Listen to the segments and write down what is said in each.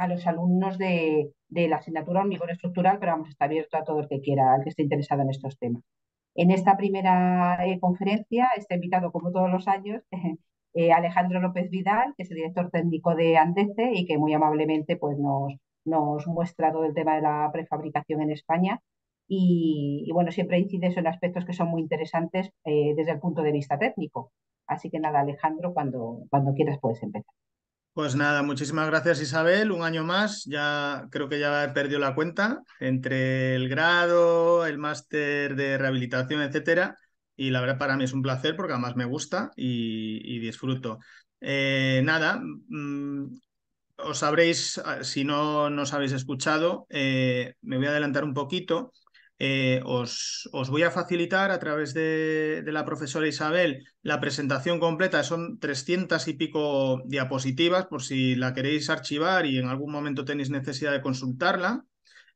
a los alumnos de, la asignatura hormigón estructural, pero vamos, está abierto a todo el que quiera, al que esté interesado en estos temas. En esta primera eh, conferencia está invitado, como todos los años, eh, Alejandro López Vidal, que es el director técnico de Andece y que muy amablemente pues, nos, nos muestra todo el tema de la prefabricación en España. Y, bueno, siempre incide en aspectos que son muy interesantes eh, desde el punto de vista técnico. Así que nada, Alejandro, cuando, cuando quieras puedes empezar. Pues nada, muchísimas gracias Isabel, un año más, ya creo que ya he perdido la cuenta entre el grado, el máster de rehabilitación, etcétera, y la verdad para mí es un placer porque además me gusta y, disfruto. Eh, nada, mm, os sabréis, ah, si no nos habéis escuchado, eh, me voy a adelantar un poquito. Eh, os, voy a facilitar a través de, la profesora Isabel la presentación completa. Son 300 y pico diapositivas por si la queréis archivar y en algún momento tenéis necesidad de consultarla,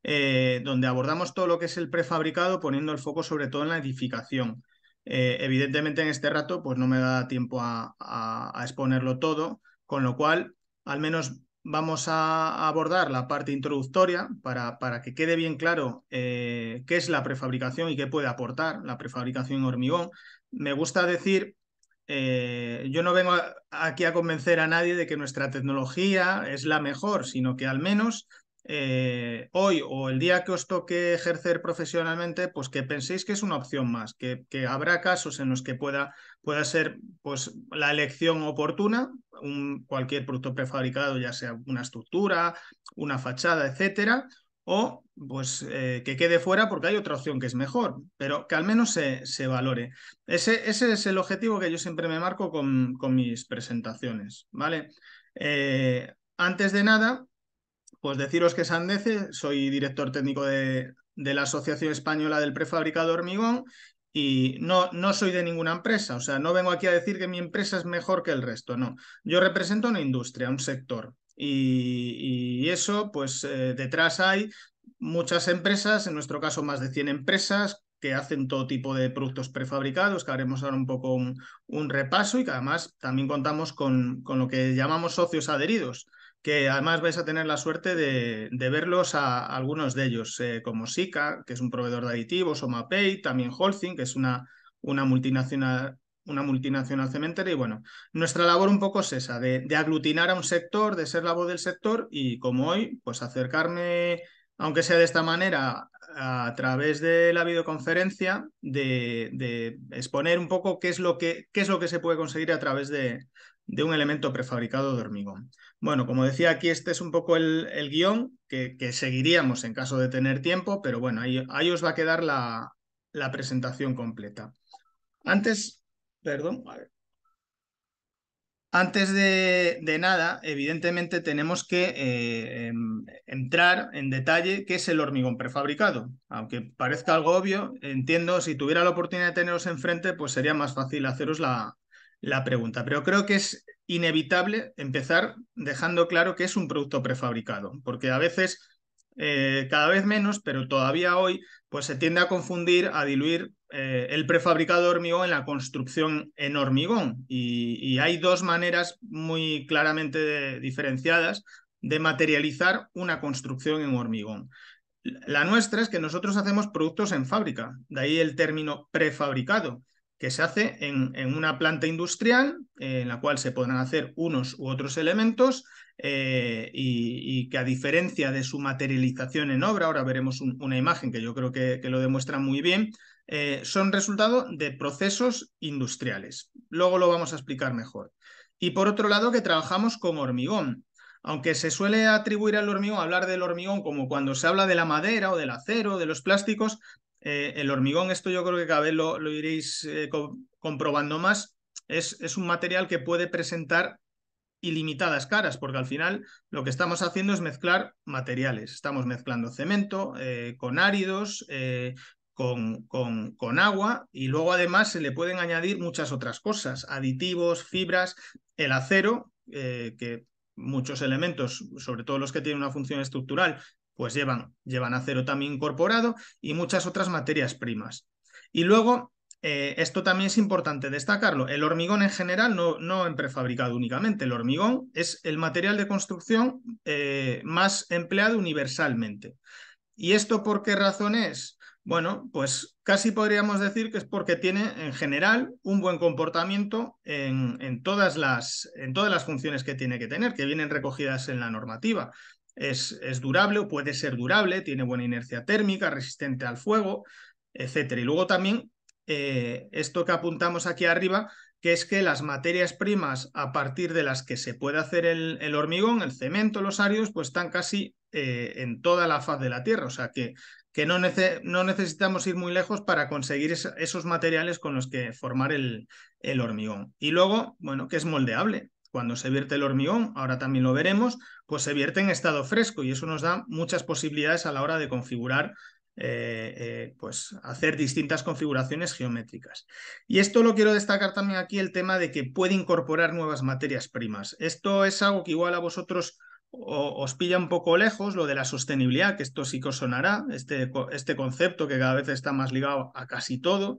eh, donde abordamos todo lo que es el prefabricado poniendo el foco sobre todo en la edificación. Eh, evidentemente en este rato pues no me da tiempo a, a exponerlo todo, con lo cual al menos vamos a abordar la parte introductoria para, para que quede bien claro eh, qué es la prefabricación y qué puede aportar la prefabricación en hormigón. Me gusta decir, eh, yo no vengo aquí a convencer a nadie de que nuestra tecnología es la mejor, sino que al menos eh, hoy o el día que os toque ejercer profesionalmente, pues que penséis que es una opción más, que, que habrá casos en los que pueda pueda ser pues, la elección oportuna, un, cualquier producto prefabricado, ya sea una estructura, una fachada, etcétera, o pues eh, que quede fuera porque hay otra opción que es mejor, pero que al menos se, se valore. Ese, ese, es el objetivo que yo siempre me marco con, con mis presentaciones, ¿vale? Eh, antes de nada, pues deciros que Sandece, soy director técnico de, de la Asociación Española del Prefabricado Hormigón y no, no soy de ninguna empresa, o sea, no vengo aquí a decir que mi empresa es mejor que el resto, no. Yo represento una industria, un sector. Y, eso, pues eh, detrás hay muchas empresas, en nuestro caso más de 100 empresas que hacen todo tipo de productos prefabricados, que haremos ahora un poco un, repaso y que además también contamos con, con, lo que llamamos socios adheridos, que además vais a tener la suerte de, verlos a, algunos de ellos, eh, como Sika, que es un proveedor de aditivos, o Mapei, también Holcim, que es una, una multinacional una multinacional cementera y bueno, nuestra labor un poco es esa, de, aglutinar a un sector, de ser la voz del sector y como hoy, pues acercarme, aunque sea de esta manera, a través de la videoconferencia de, de, exponer un poco qué es lo que qué es lo que se puede conseguir a través de, de un elemento prefabricado de hormigón. Bueno, como decía aquí, este es un poco el, guión que, seguiríamos en caso de tener tiempo, pero bueno, ahí, ahí os va a quedar la, presentación completa. Antes, perdón, Antes de, nada, evidentemente tenemos que eh, em, entrar en detalle qué es el hormigón prefabricado. Aunque parezca algo obvio, entiendo, si tuviera la oportunidad de teneros enfrente, pues sería más fácil haceros la, la pregunta, pero creo que es inevitable empezar dejando claro que es un producto prefabricado, porque a veces, eh, cada vez menos, pero todavía hoy, pues se tiende a confundir, a diluir eh, el prefabricado hormigón en la construcción en hormigón. Y, hay dos maneras muy claramente diferenciadas de materializar una construcción en hormigón. La nuestra es que nosotros hacemos productos en fábrica, de ahí el término prefabricado que se hace en, una planta industrial eh, en la cual se podrán hacer unos u otros elementos eh, y, que a diferencia de su materialización en obra, ahora veremos una imagen que yo creo que, lo demuestra muy bien, eh, son resultado de procesos industriales. Luego lo vamos a explicar mejor. Y por otro lado, que trabajamos con hormigón. Aunque se suele atribuir al hormigón, hablar del hormigón como cuando se habla de la madera o del acero, o de los plásticos, eh, el hormigón, esto yo creo que cada vez lo, iréis eh, comprobando más, es, un material que puede presentar ilimitadas caras, porque al final lo que estamos haciendo es mezclar materiales. Estamos mezclando cemento eh, con áridos, con, agua y luego además se le pueden añadir muchas otras cosas, aditivos, fibras, el acero, que muchos elementos, sobre todo los que tienen una función estructural, pues llevan, acero también incorporado y muchas otras materias primas. Y luego, eh, esto también es importante destacarlo, el hormigón en general, no, no en prefabricado únicamente, el hormigón es el material de construcción eh, más empleado universalmente. ¿Y esto por qué razón es? Bueno, pues casi podríamos decir que es porque tiene en general un buen comportamiento en, en, todas las, en, todas las, funciones que tiene que tener, que vienen recogidas en la normativa es, durable o puede ser durable, tiene buena inercia térmica, resistente al fuego, etcétera. Y luego también eh, esto que apuntamos aquí arriba, que es que las materias primas a partir de las que se puede hacer el, hormigón, el cemento, los arios, pues están casi eh, en toda la faz de la Tierra. O sea que, que no, no necesitamos ir muy lejos para conseguir esos materiales con los que formar el, el hormigón. Y luego, bueno, que es moldeable. Cuando se vierte el hormigón, ahora también lo veremos, pues se vierte en estado fresco y eso nos da muchas posibilidades a la hora de configurar eh, eh, pues hacer distintas configuraciones geométricas. Y esto lo quiero destacar también aquí, el tema de que puede incorporar nuevas materias primas. Esto es algo que igual a vosotros os pilla un poco lejos, lo de la sostenibilidad, que esto sí que sonará, este, este concepto que cada vez está más ligado a casi todo,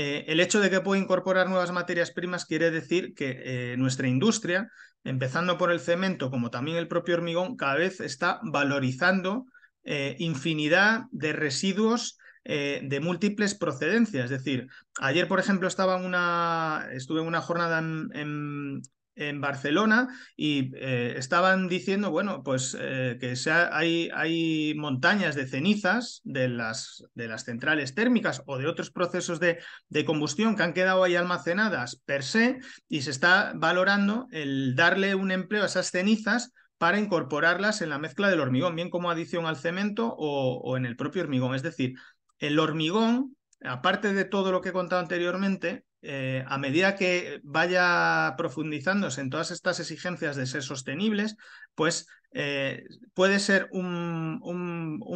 eh, el hecho de que pueda incorporar nuevas materias primas quiere decir que eh, nuestra industria, empezando por el cemento, como también el propio hormigón, cada vez está valorizando eh, infinidad de residuos de múltiples procedencias. Es decir, ayer, por ejemplo, estaba una, estuve en una jornada en, en Barcelona y eh, estaban diciendo, bueno, pues eh, que sea, hay, hay, montañas de cenizas de las, de las centrales térmicas o de otros procesos de, de, combustión que han quedado ahí almacenadas per se y se está valorando el darle un empleo a esas cenizas para incorporarlas en la mezcla del hormigón, bien como adición al cemento o, o en el propio hormigón. Es decir, el hormigón, aparte de todo lo que he contado anteriormente, eh, a medida que vaya profundizándose en todas estas exigencias de ser sostenibles, pues eh, puede ser un,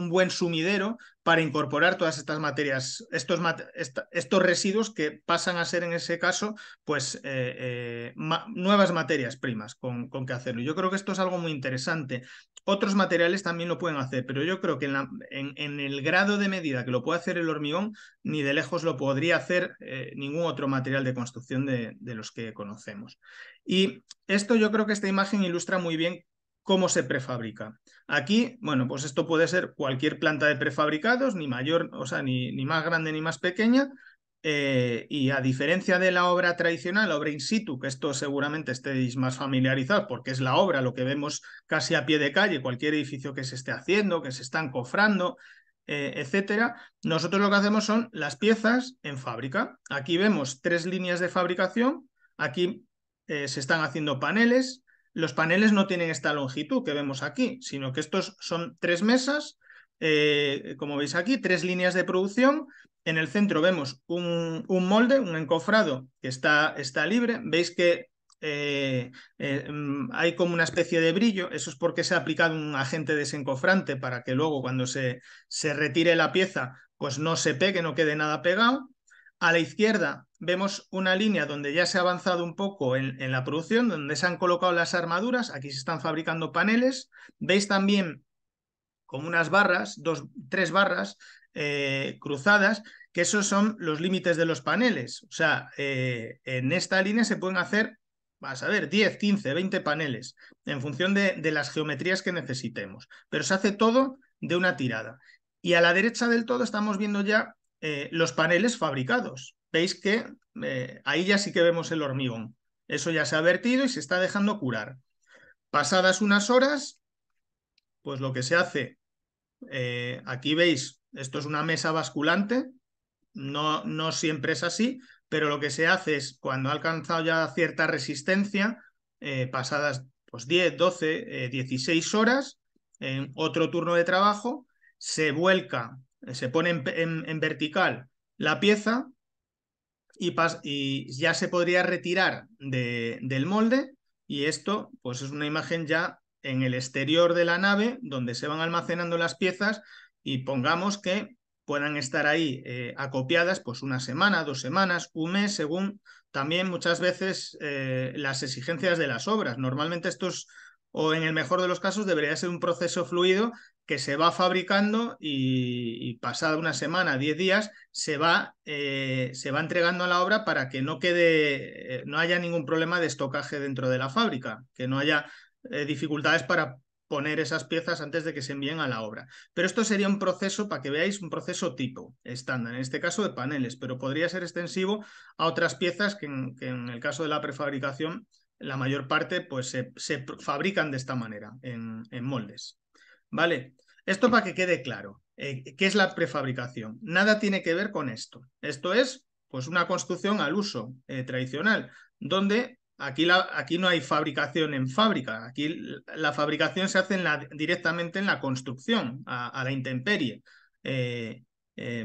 buen sumidero para incorporar todas estas materias, estos, estos residuos que pasan a ser en ese caso, pues eh, eh, nuevas materias primas con, con, que hacerlo. Yo creo que esto es algo muy interesante. Otros materiales también lo pueden hacer, pero yo creo que en, el grado de medida que lo puede hacer el hormigón, ni de lejos lo podría hacer ningún otro material de construcción de, de los que conocemos. Y esto yo creo que esta imagen ilustra muy bien cómo se prefabrica. Aquí, bueno, pues esto puede ser cualquier planta de prefabricados, ni mayor, o sea, ni, ni más grande ni más pequeña. Eh, y a diferencia de la obra tradicional, la obra in situ, que esto seguramente estéis más familiarizados porque es la obra, lo que vemos casi a pie de calle, cualquier edificio que se esté haciendo, que se están cofrando, eh, etcétera, nosotros lo que hacemos son las piezas en fábrica. Aquí vemos tres líneas de fabricación, aquí eh, se están haciendo paneles, los paneles no tienen esta longitud que vemos aquí, sino que estos son tres mesas, eh, como veis aquí, tres líneas de producción. En el centro vemos un, molde, un encofrado que está, libre. Veis que eh, eh, mm, hay como una especie de brillo, eso es porque se ha aplicado un agente desencofrante para que luego cuando se, se retire la pieza pues no se pegue, no quede nada pegado. A la izquierda vemos una línea donde ya se ha avanzado un poco en, la producción, donde se han colocado las armaduras, aquí se están fabricando paneles. Veis también como unas barras, dos, tres barras eh, cruzadas, que esos son los límites de los paneles. O sea, eh, en esta línea se pueden hacer, vas a ver, 10, 15, 20 paneles, en función de las geometrías que necesitemos. Pero se hace todo de una tirada. Y a la derecha del todo estamos viendo ya eh, los paneles fabricados. Veis que eh, ahí ya sí que vemos el hormigón. Eso ya se ha vertido y se está dejando curar. Pasadas unas horas, pues lo que se hace, eh, aquí veis, esto es una mesa basculante, no, no siempre es así, pero lo que se hace es cuando ha alcanzado ya cierta resistencia, pasadas pues, 10, 12, 16 horas, en otro turno de trabajo, se vuelca eh, se pone en, vertical la pieza y, ya se podría retirar del molde y esto pues es una imagen ya en el exterior de la nave donde se van almacenando las piezas y pongamos que puedan estar ahí eh, acopiadas pues una semana, dos semanas, un mes, según también muchas veces eh, las exigencias de las obras. Normalmente estos o en el mejor de los casos debería ser un proceso fluido que se va fabricando y, pasada una semana, diez días, se va, eh, se va entregando a la obra para que no quede, eh, no haya ningún problema de estocaje dentro de la fábrica, que no haya eh, dificultades para poner esas piezas antes de que se envíen a la obra. Pero esto sería un proceso, para que veáis, un proceso tipo estándar, en este caso de paneles, pero podría ser extensivo a otras piezas que en el caso de la prefabricación la mayor parte pues se, fabrican de esta manera, en, moldes. ¿Vale? Esto para que quede claro. Eh, ¿Qué es la prefabricación? Nada tiene que ver con esto. Esto es pues una construcción al uso eh, tradicional, donde aquí, la, aquí, no hay fabricación en fábrica, aquí la fabricación se hace directamente en la construcción, a, la intemperie. Eh,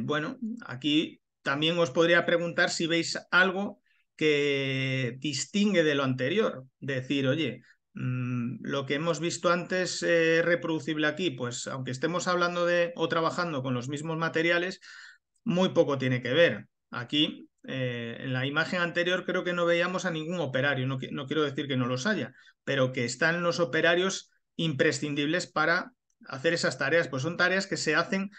bueno, aquí también os podría preguntar si veis algo que distingue de lo anterior. Decir, oye, mm, lo que hemos visto antes eh, es reproducible aquí, pues aunque estemos hablando de o trabajando con los mismos materiales, muy poco tiene que ver. Aquí, eh, en la imagen anterior, creo que no veíamos a ningún operario, no quiero decir que no los haya, pero que están los operarios imprescindibles para hacer esas tareas, pues son tareas que se hacen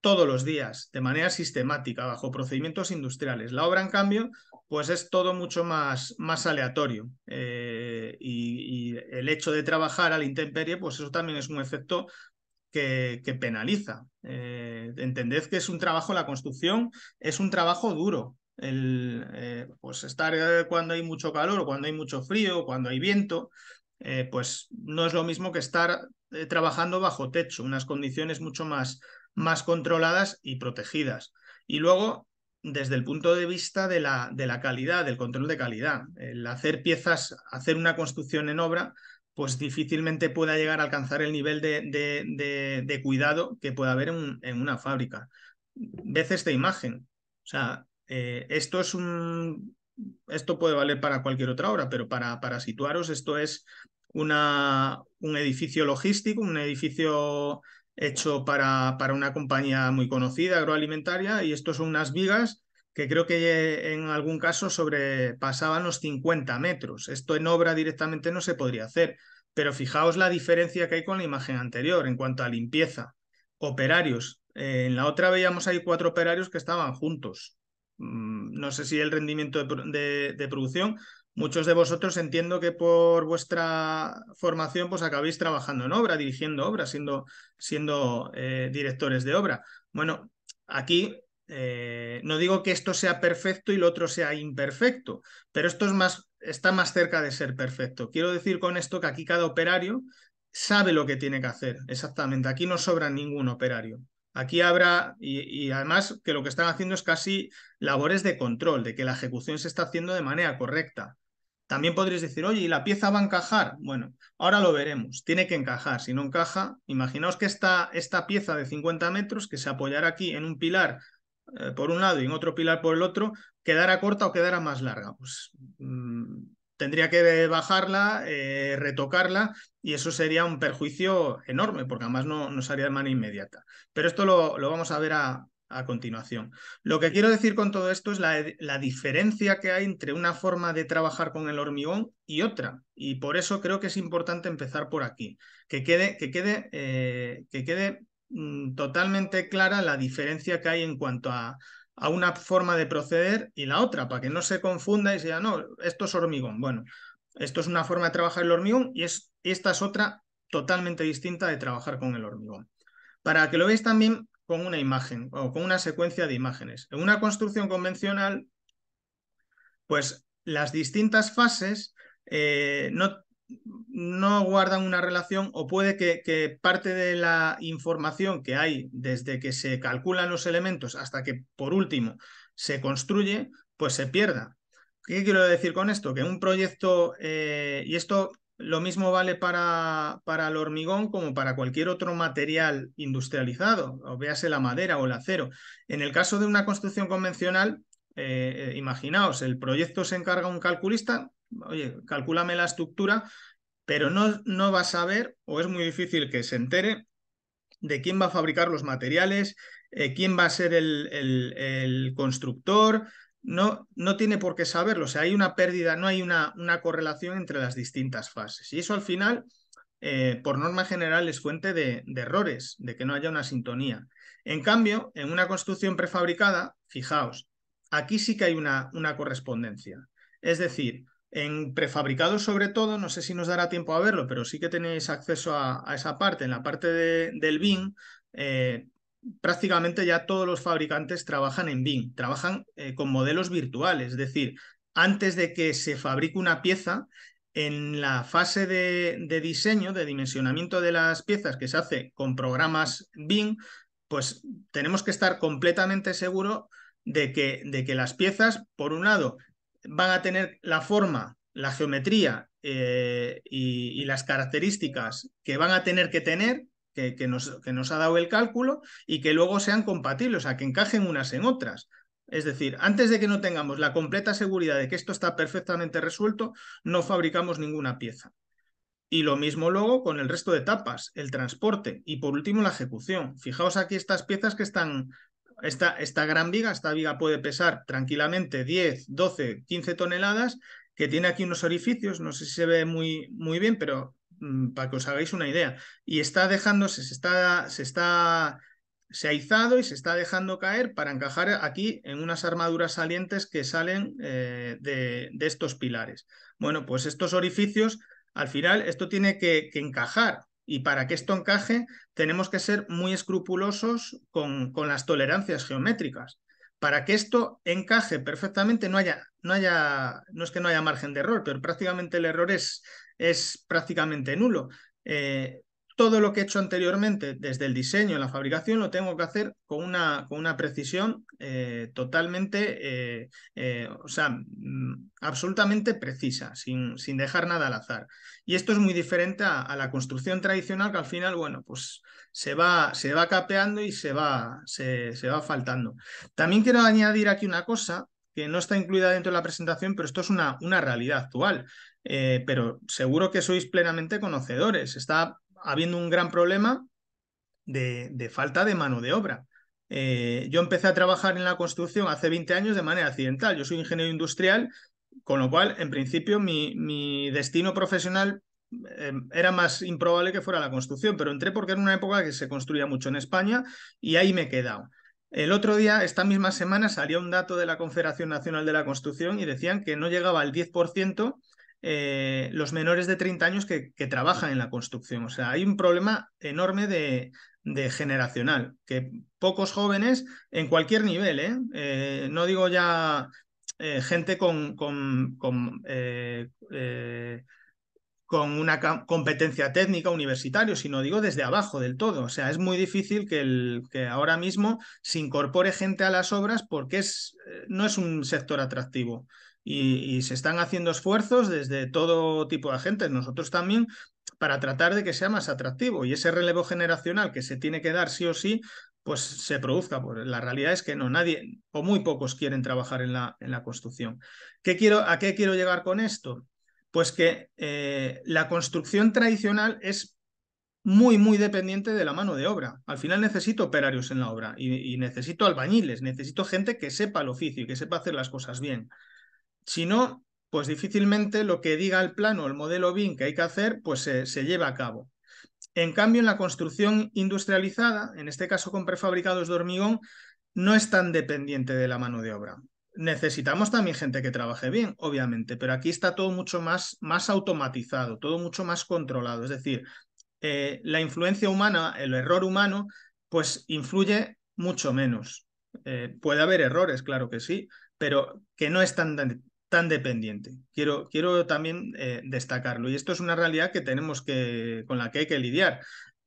todos los días, de manera sistemática, bajo procedimientos industriales. La obra, en cambio, pues es todo mucho más, más aleatorio. Eh, y, el hecho de trabajar a la intemperie, pues eso también es un efecto que, penaliza. Eh, entended que es un trabajo, la construcción es un trabajo duro. El, eh, pues estar eh, cuando hay mucho calor, o cuando hay mucho frío, cuando hay viento, pues no es lo mismo que estar trabajando bajo techo, unas condiciones mucho más, más controladas y protegidas. Y luego desde el punto de vista de la, de la calidad, del control de calidad. El hacer piezas, hacer una construcción en obra, pues difícilmente pueda llegar a alcanzar el nivel de, cuidado que puede haber en, una fábrica. Veces de imagen. O sea, eh, esto es un. Esto puede valer para cualquier otra obra, pero para, para situaros, esto es una, un edificio logístico, un edificio hecho para, para una compañía muy conocida, agroalimentaria, y estos son unas vigas que creo que en algún caso sobrepasaban los 50 metros. Esto en obra directamente no se podría hacer, pero fijaos la diferencia que hay con la imagen anterior en cuanto a limpieza. Operarios. Eh, en la otra veíamos ahí cuatro operarios que estaban juntos. Mm, no sé si el rendimiento de, de producción, Muchos de vosotros entiendo que por vuestra formación pues acabéis trabajando en obra, dirigiendo obra, siendo, siendo eh, directores de obra. Bueno, aquí eh, no digo que esto sea perfecto y lo otro sea imperfecto, pero esto es más, está más cerca de ser perfecto. Quiero decir con esto que aquí cada operario sabe lo que tiene que hacer, exactamente. Aquí no sobra ningún operario. Aquí habrá, y, además que lo que están haciendo es casi labores de control, de que la ejecución se está haciendo de manera correcta. También podréis decir, oye, ¿y la pieza va a encajar? Bueno, ahora lo veremos, tiene que encajar. Si no encaja, imaginaos que esta, esta pieza de 50 metros, que se apoyara aquí en un pilar eh, por un lado y en otro pilar por el otro, quedara corta o quedara más larga. Pues mm, tendría que bajarla, eh, retocarla, y eso sería un perjuicio enorme, porque además no, nos haría de manera inmediata. Pero esto lo, lo vamos a ver a, a continuación. Lo que quiero decir con todo esto es la, la, diferencia que hay entre una forma de trabajar con el hormigón y otra. Y por eso creo que es importante empezar por aquí, que quede, que quede, eh, que quede mm, totalmente clara la diferencia que hay en cuanto a, una forma de proceder y la otra, para que no se confunda y se diga, no, esto es hormigón. Bueno, esto es una forma de trabajar el hormigón y es, esta es otra totalmente distinta de trabajar con el hormigón. Para que lo veáis también, con una imagen o con una secuencia de imágenes. En una construcción convencional, pues las distintas fases eh, no, no, guardan una relación o puede que, que, parte de la información que hay desde que se calculan los elementos hasta que por último se construye, pues se pierda. ¿Qué quiero decir con esto? Que un proyecto, eh, y esto lo mismo vale para, para, el hormigón como para cualquier otro material industrializado, o véase la madera o el acero. En el caso de una construcción convencional, eh, eh, imaginaos, el proyecto se encarga un calculista, oye, calculame la estructura, pero no, no va a saber, o es muy difícil que se entere, de quién va a fabricar los materiales, eh, quién va a ser el, el constructor, no, tiene por qué saberlo. O sea, hay una pérdida, no hay una, una correlación entre las distintas fases. Y eso al final, eh, por norma general, es fuente de, errores, de que no haya una sintonía. En cambio, en una construcción prefabricada, fijaos, aquí sí que hay una, una correspondencia. Es decir, en prefabricado sobre todo, no sé si nos dará tiempo a verlo, pero sí que tenéis acceso a, esa parte, en la parte del BIM, eh, prácticamente ya todos los fabricantes trabajan en BIM, trabajan eh, con modelos virtuales, es decir, antes de que se fabrique una pieza, en la fase de, diseño, de dimensionamiento de las piezas que se hace con programas BIM, pues tenemos que estar completamente seguros de que, de que las piezas, por un lado, van a tener la forma, la geometría eh, y las características que van a tener que tener que, nos, ha dado el cálculo y que luego sean compatibles, o sea, que encajen unas en otras. Es decir, antes de que no tengamos la completa seguridad de que esto está perfectamente resuelto, no fabricamos ninguna pieza. Y lo mismo luego con el resto de etapas, el transporte y por último la ejecución. Fijaos aquí estas piezas que están, esta, gran viga, esta viga puede pesar tranquilamente 10, 12, 15 toneladas, que tiene aquí unos orificios, no sé si se ve muy bien, pero Mm, para que os hagáis una idea. Y está dejándose, se está, se está, se ha izado y se está dejando caer para encajar aquí en unas armaduras salientes que salen eh, de, estos pilares. Bueno, pues estos orificios, al final, esto tiene que, encajar. Y para que esto encaje, tenemos que ser muy escrupulosos con, con las tolerancias geométricas para que esto encaje perfectamente, no haya, no haya, no es que no haya margen de error, pero prácticamente el error es es prácticamente nulo. Eh, todo lo que he hecho anteriormente, desde el diseño, la fabricación, lo tengo que hacer con una, con una precisión eh, totalmente, eh, o sea, mm, absolutamente precisa, sin, sin, dejar nada al azar. Y esto es muy diferente a, la construcción tradicional, que al final, bueno, pues se va, se va capeando y se va, se, se va faltando. También quiero añadir aquí una cosa, que no está incluida dentro de la presentación, pero esto es una, una realidad actual. Eh, pero seguro que sois plenamente conocedores. Está habiendo un gran problema de, falta de mano de obra. Eh, yo empecé a trabajar en la construcción hace 20 años de manera accidental. Yo soy ingeniero industrial, con lo cual, en principio, mi, destino profesional em, era más improbable que fuera la construcción, pero entré porque era una época que se construía mucho en España y ahí me he quedado. El otro día, esta misma semana, salió un dato de la Confederación Nacional de la Construcción y decían que no llegaba al 10% eh, los menores de 30 años que, trabajan en la construcción. O sea, hay un problema enorme de, generacional, que pocos jóvenes en cualquier nivel, ¿eh? Eh, no digo ya gente con con una competencia técnica universitario, sino digo desde abajo del todo. O sea, es muy difícil que, el, que ahora mismo se incorpore gente a las obras porque es, eh, no es un sector atractivo. Y, se están haciendo esfuerzos desde todo tipo de agentes, nosotros también, para tratar de que sea más atractivo. Y ese relevo generacional que se tiene que dar sí o sí, pues se produzca. Pues la realidad es que no, nadie o muy pocos quieren trabajar en la, en la construcción. ¿Qué quiero, ¿A qué quiero llegar con esto? Pues que eh, la construcción tradicional es muy, muy dependiente de la mano de obra. Al final necesito operarios en la obra y, necesito albañiles, necesito gente que sepa el oficio y que sepa hacer las cosas bien. Si no, pues difícilmente lo que diga el plano, el modelo BIM que hay que hacer, pues se, se lleva a cabo. En cambio, en la construcción industrializada, en este caso con prefabricados de hormigón, no es tan dependiente de la mano de obra necesitamos también gente que trabaje bien, obviamente, pero aquí está todo mucho más, más automatizado, todo mucho más controlado. Es decir, eh, la influencia humana, el error humano, pues influye mucho menos. Eh, puede haber errores, claro que sí, pero que no es tan, tan dependiente. Quiero, quiero también eh, destacarlo. Y esto es una realidad que tenemos que, con la que hay que lidiar.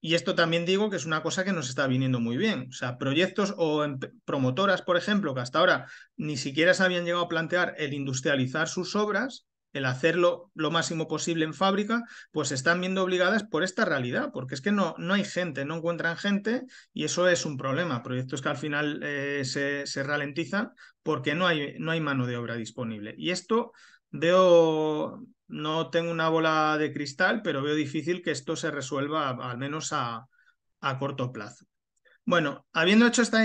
Y esto también digo que es una cosa que nos está viniendo muy bien. O sea, proyectos o promotoras, por ejemplo, que hasta ahora ni siquiera se habían llegado a plantear el industrializar sus obras, el hacerlo lo máximo posible en fábrica, pues se están viendo obligadas por esta realidad, porque es que no, no hay gente, no encuentran gente y eso es un problema. Proyectos que al final eh, se, ralentizan porque no hay, no hay mano de obra disponible. Y esto veo no tengo una bola de cristal, pero veo difícil que esto se resuelva al menos a, corto plazo. Bueno, habiendo hecho esta,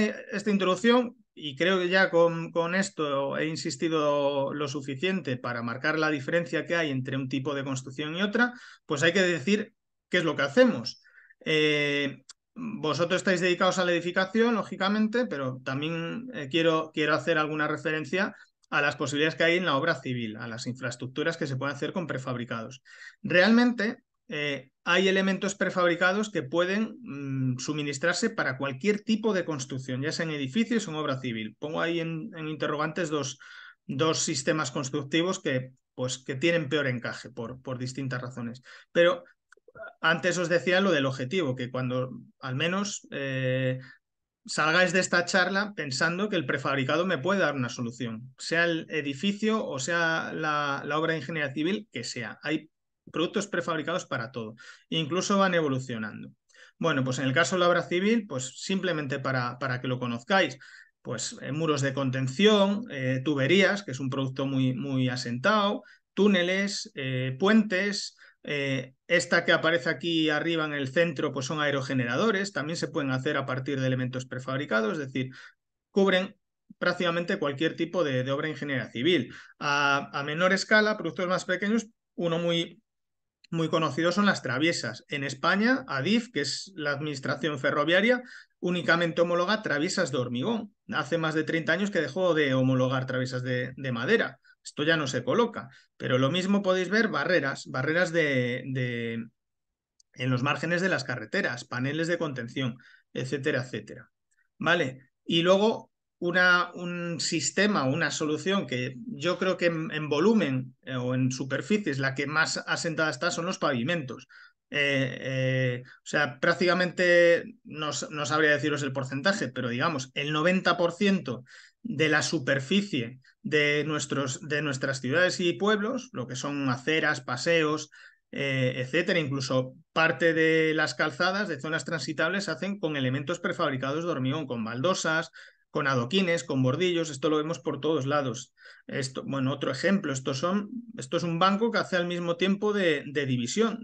introducción, y creo que ya con, esto he insistido lo suficiente para marcar la diferencia que hay entre un tipo de construcción y otra, pues hay que decir qué es lo que hacemos. Eh, vosotros estáis dedicados a la edificación, lógicamente, pero también eh, quiero, quiero hacer alguna referencia a las posibilidades que hay en la obra civil, a las infraestructuras que se pueden hacer con prefabricados. Realmente eh, hay elementos prefabricados que pueden mm, suministrarse para cualquier tipo de construcción, ya sea en edificios o en obra civil. Pongo ahí en, interrogantes dos, dos, sistemas constructivos que, pues, que tienen peor encaje por, por distintas razones. Pero antes os decía lo del objetivo, que cuando al menos eh, salgáis de esta charla pensando que el prefabricado me puede dar una solución, sea el edificio o sea la, obra de ingeniería civil, que sea. Hay productos prefabricados para todo, incluso van evolucionando. Bueno, pues en el caso de la obra civil, pues simplemente para, para que lo conozcáis, pues eh, muros de contención, eh, tuberías, que es un producto muy, muy asentado, túneles, eh, puentes, esta que aparece aquí arriba en el centro, pues son aerogeneradores, también se pueden hacer a partir de elementos prefabricados, es decir, cubren prácticamente cualquier tipo de, obra de ingeniería civil. A, menor escala, productos más pequeños, uno muy, muy conocido son las traviesas. En España, ADIF, que es la Administración Ferroviaria, únicamente homologa traviesas de hormigón. Hace más de 30 años que dejó de homologar traviesas de madera. Esto ya no se coloca, pero lo mismo podéis ver barreras, barreras de, en los márgenes de las carreteras, paneles de contención, etcétera, etcétera. ¿Vale? Y luego una, un sistema, una solución que yo creo que en, volumen eh, o en superficies la que más asentada está son los pavimentos. Eh, eh, o sea, prácticamente no, no, sabría deciros el porcentaje, pero digamos, el 90% de la superficie de, nuestros, de nuestras ciudades y pueblos, lo que son aceras, paseos, eh, etcétera. Incluso parte de las calzadas de zonas transitables se hacen con elementos prefabricados de hormigón, con baldosas, con adoquines, con bordillos, esto lo vemos por todos lados. Esto, bueno, otro ejemplo, son, esto es un banco que hace al mismo tiempo de, división,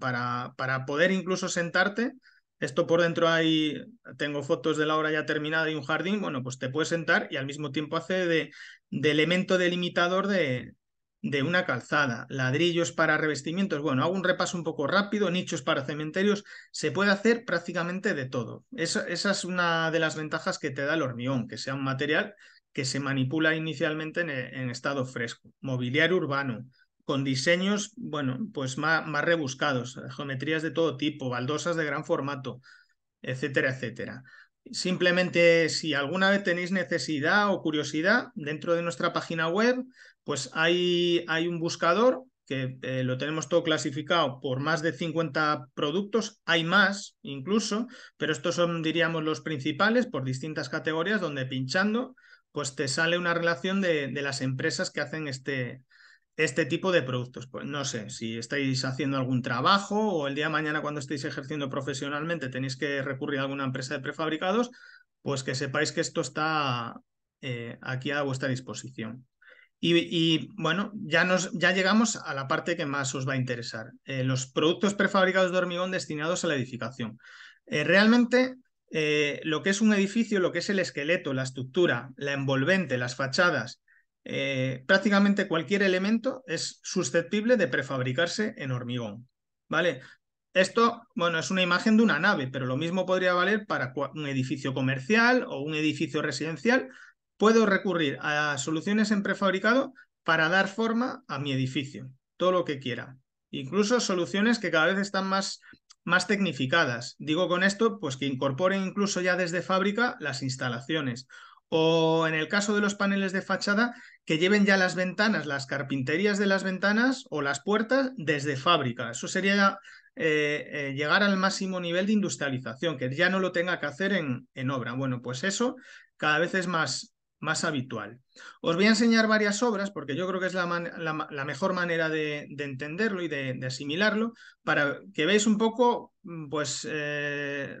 para, para poder incluso sentarte esto por dentro hay, tengo fotos de la obra ya terminada y un jardín, bueno, pues te puedes sentar y al mismo tiempo hace de, elemento delimitador de, una calzada, ladrillos para revestimientos, bueno, hago un repaso un poco rápido, nichos para cementerios, se puede hacer prácticamente de todo. esa, es una de las ventajas que te da el hormigón, que sea un material que se manipula inicialmente en, en estado fresco. Mobiliario urbano, con diseños, bueno, pues más, más rebuscados, geometrías de todo tipo, baldosas de gran formato, etcétera, etcétera. Simplemente si alguna vez tenéis necesidad o curiosidad, dentro de nuestra página web, pues hay, hay un buscador que eh, lo tenemos todo clasificado por más de 50 productos, hay más incluso, pero estos son, diríamos, los principales por distintas categorías donde pinchando, pues te sale una relación de, de las empresas que hacen este, este tipo de productos. Pues no sé, si estáis haciendo algún trabajo o el día de mañana cuando estéis ejerciendo profesionalmente tenéis que recurrir a alguna empresa de prefabricados, pues que sepáis que esto está eh, aquí a vuestra disposición. Y, bueno, ya, nos, ya llegamos a la parte que más os va a interesar, eh, los productos prefabricados de hormigón destinados a la edificación. Eh, realmente lo que es un edificio, lo que es el esqueleto, la estructura, la envolvente, las fachadas, eh, prácticamente cualquier elemento es susceptible de prefabricarse en hormigón. ¿Vale? Esto, bueno, es una imagen de una nave, pero lo mismo podría valer para un edificio comercial o un edificio residencial. Puedo recurrir a soluciones en prefabricado para dar forma a mi edificio, todo lo que quiera. Incluso soluciones que cada vez están más, más tecnificadas. Digo con esto, pues que incorporen incluso ya desde fábrica las instalaciones o en el caso de los paneles de fachada, que lleven ya las ventanas, las carpinterías de las ventanas o las puertas desde fábrica. Eso sería eh, eh, llegar al máximo nivel de industrialización, que ya no lo tenga que hacer en, obra. Bueno, pues eso cada vez es más, más habitual. Os voy a enseñar varias obras porque yo creo que es la, mejor manera de, entenderlo y de, asimilarlo para que veáis un poco mm, pues, eh,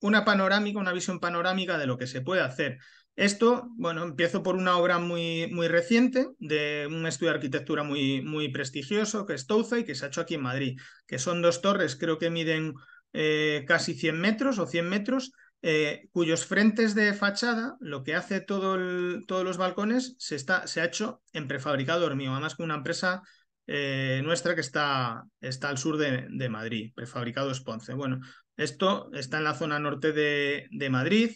una panorámica, una visión panorámica de lo que se puede hacer. Esto, bueno, empiezo por una obra muy, muy reciente de un estudio de arquitectura muy, muy prestigioso, que es Touza y que se ha hecho aquí en Madrid, que son dos torres, creo que miden eh, casi 100 metros o 100 metros, eh, cuyos frentes de fachada, lo que hace todo todos los balcones, se, está, se ha hecho en prefabricado hormigón, además con una empresa eh, nuestra que está, está al sur de, Madrid, prefabricado Ponce. Bueno, esto está en la zona norte de, Madrid.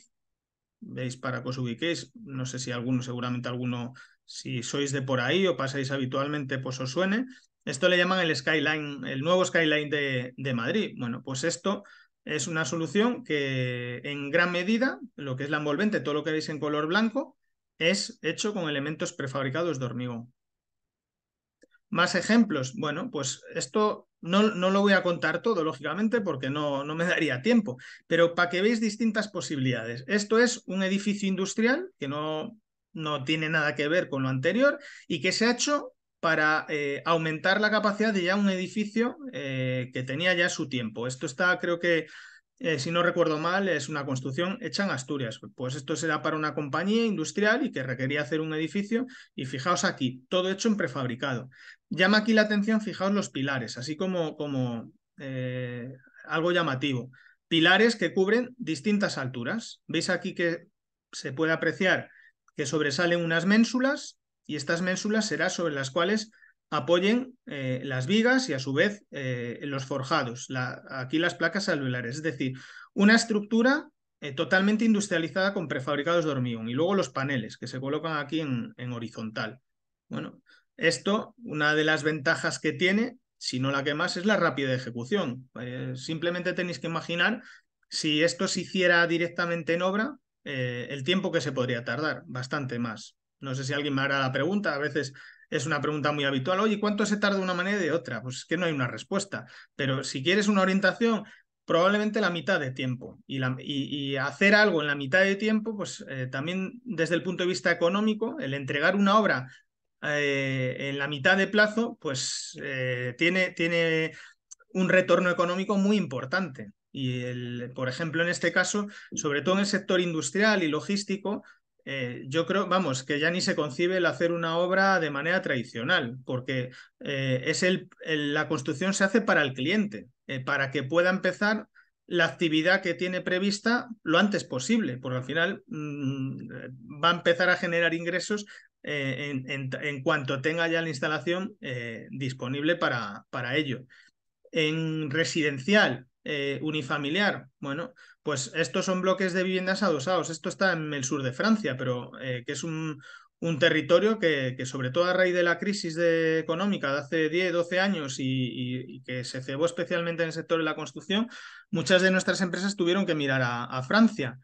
Veis para que os ubiquéis. No sé si alguno, seguramente alguno, si sois de por ahí o pasáis habitualmente, pues os suene. Esto le llaman el skyline, el nuevo skyline de, de Madrid. Bueno, pues esto es una solución que en gran medida, lo que es la envolvente, todo lo que veis en color blanco, es hecho con elementos prefabricados de hormigón. Más ejemplos. Bueno, pues esto no, lo voy a contar todo, lógicamente, porque no, no me daría tiempo, pero para que veáis distintas posibilidades. Esto es un edificio industrial que no, no tiene nada que ver con lo anterior y que se ha hecho para eh, aumentar la capacidad de ya un edificio eh, que tenía ya su tiempo. Esto está, creo que eh, si no recuerdo mal, es una construcción hecha en Asturias. Pues esto será para una compañía industrial y que requería hacer un edificio. Y fijaos aquí, todo hecho en prefabricado. Llama aquí la atención, fijaos los pilares, así como, como eh, algo llamativo. Pilares que cubren distintas alturas. Veis aquí que se puede apreciar que sobresalen unas ménsulas y estas ménsulas serán sobre las cuales apoyen eh, las vigas y a su vez eh, los forjados, aquí las placas alveolares, es decir, una estructura eh, totalmente industrializada con prefabricados de hormigón y luego los paneles que se colocan aquí en, en horizontal. Bueno, esto, una de las ventajas que tiene, si no la que más, es la rápida ejecución. simplemente tenéis que imaginar si esto se hiciera directamente en obra, el tiempo que se podría tardar, bastante más. No sé si alguien me hará la pregunta, a veces es una pregunta muy habitual. Oye, ¿cuánto se tarda de una manera y de otra? Pues es que no hay una respuesta. Pero si quieres una orientación, probablemente la mitad de tiempo. Y, hacer algo en la mitad de tiempo, pues eh, también desde el punto de vista económico, el entregar una obra eh, en la mitad de plazo, pues eh, tiene, tiene un retorno económico muy importante. Y, el, por ejemplo, en este caso, sobre todo en el sector industrial y logístico, eh, yo creo, vamos, que ya ni se concibe el hacer una obra de manera tradicional, porque eh, es el, la construcción se hace para el cliente, eh, para que pueda empezar la actividad que tiene prevista lo antes posible, porque al final mm, va a empezar a generar ingresos en, cuanto tenga ya la instalación disponible para, para ello. En residencial, unifamiliar, bueno, pues estos son bloques de viviendas adosados. Esto está en el sur de Francia, pero eh, que es un, territorio que, sobre todo a raíz de la crisis económica de hace 10, 12 años y, que se cebó especialmente en el sector de la construcción, muchas de nuestras empresas tuvieron que mirar a, Francia.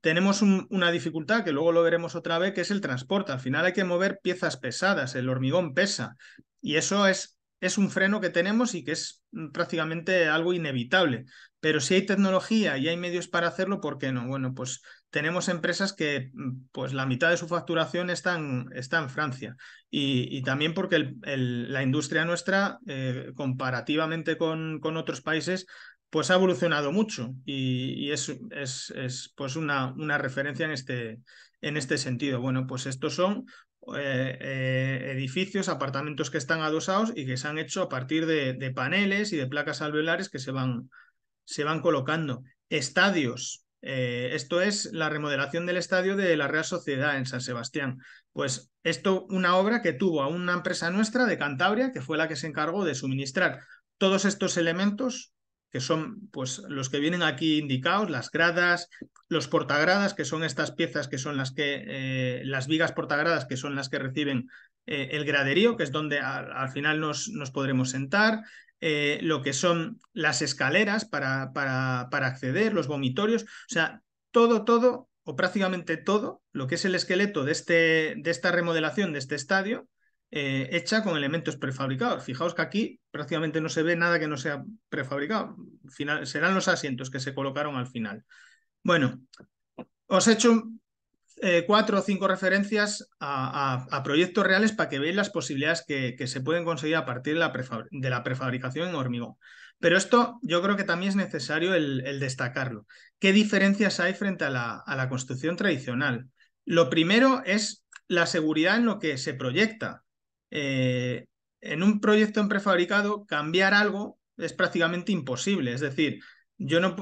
Tenemos una dificultad que luego lo veremos otra vez, que es el transporte. Al final hay que mover piezas pesadas, el hormigón pesa y eso es un freno que tenemos y que es prácticamente algo inevitable. Pero si hay tecnología y hay medios para hacerlo, ¿por qué no? Bueno, pues tenemos empresas que mm, pues la mitad de su facturación está en, Francia. Y, también porque la industria nuestra, eh, comparativamente con, otros países, pues ha evolucionado mucho y, es, pues una, referencia en este, en este sentido. Bueno, pues estos son eh, eh, edificios, apartamentos que están adosados y que se han hecho a partir de paneles y de placas alveolares que se van se van colocando. Estadios. Eh, esto es la remodelación del estadio de la Real Sociedad en San Sebastián. Pues esto, una obra que tuvo a una empresa nuestra de Cantabria, que fue la que se encargó de suministrar todos estos elementos que son pues los que vienen aquí indicados, las gradas, los portagradas, que son estas piezas que son las que, eh, las vigas portagradas que son las que reciben eh, el graderío, que es donde al, final nos, nos, podremos sentar, eh, lo que son las escaleras para, para, para acceder, los vomitorios, o sea, todo, todo o prácticamente todo lo que es el esqueleto de, este, de esta remodelación de este estadio eh, hecha con elementos prefabricados. Fijaos que aquí prácticamente no se ve nada que no sea prefabricado. serán los asientos que se colocaron al final. Bueno, os he hecho eh, cuatro o cinco referencias a, proyectos reales para que veáis las posibilidades que, se pueden conseguir a partir de la, prefabricación en hormigón. Pero esto yo creo que también es necesario el, destacarlo. ¿Qué diferencias hay frente a la, construcción tradicional? Lo primero es la seguridad en lo que se proyecta. Eh, en un proyecto en prefabricado, cambiar algo es prácticamente imposible. Es decir, yo no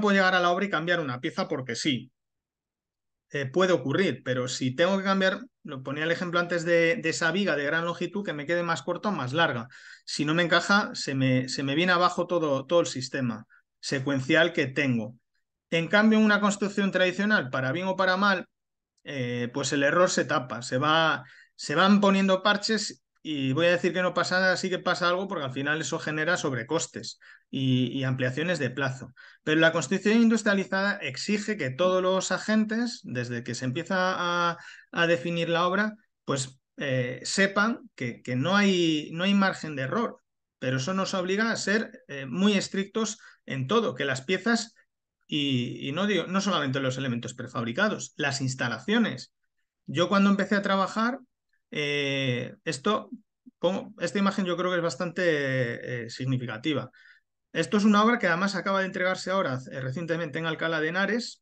puedo llegar a la obra y cambiar una pieza porque sí. Eh, puede ocurrir, pero si tengo que cambiar, lo ponía el ejemplo antes de, esa viga de gran longitud, que me quede más corta o más larga. Si no me encaja, se me, se me viene abajo todo, todo el sistema secuencial que tengo. En cambio, en una construcción tradicional, para bien o para mal, eh, pues el error se tapa, se, va, se van poniendo parches y voy a decir que no pasa nada, sí que pasa algo porque al final eso genera sobrecostes y, ampliaciones de plazo. Pero la Constitución industrializada exige que todos los agentes, desde que se empieza a, definir la obra, pues eh, sepan que, no, hay, no, hay, margen de error. Pero eso nos obliga a ser eh, muy estrictos en todo, que las piezas, y, no, digo, no solamente los elementos prefabricados, las instalaciones. Yo cuando empecé a trabajar, eh, esto, esta imagen yo creo que es bastante significativa. Esto es una obra que además acaba de entregarse ahora eh, recientemente en Alcalá de Henares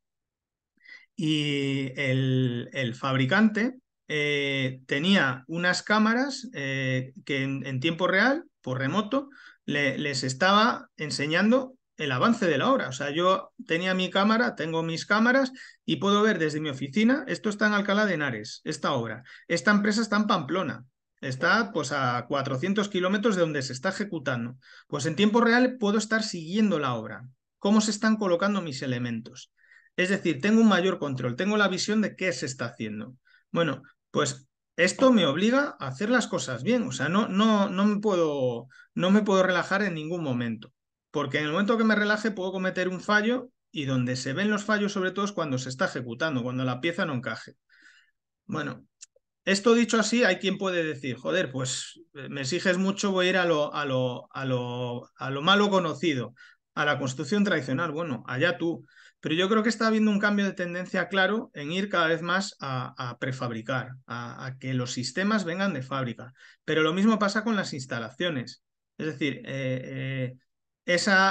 y el, fabricante eh, tenía unas cámaras eh, que en, tiempo real, por remoto, les estaba enseñando el avance de la obra. O sea, yo tenía mi cámara, tengo mis cámaras y puedo ver desde mi oficina, esto está en Alcalá de Henares, esta obra. Esta empresa está en Pamplona, Está pues a 400 kilómetros de donde se está ejecutando. Pues en tiempo real puedo estar siguiendo la obra, cómo se están colocando mis elementos. Es decir, tengo un mayor control, tengo la visión de qué se está haciendo. Bueno, pues esto me obliga a hacer las cosas bien, o sea, no, no, no, me, puedo, no me puedo relajar en ningún momento, porque en el momento que me relaje puedo cometer un fallo y donde se ven los fallos sobre todo es cuando se está ejecutando, cuando la pieza no encaje. Bueno, esto dicho así, hay quien puede decir, joder, pues eh, me exiges mucho, voy a ir a lo, a lo, a lo, a lo malo conocido, a la construcción tradicional. Bueno, allá tú. Pero yo creo que está habiendo un cambio de tendencia claro en ir cada vez más a, prefabricar, a, que los sistemas vengan de fábrica. Pero lo mismo pasa con las instalaciones. Es decir, eh, eh,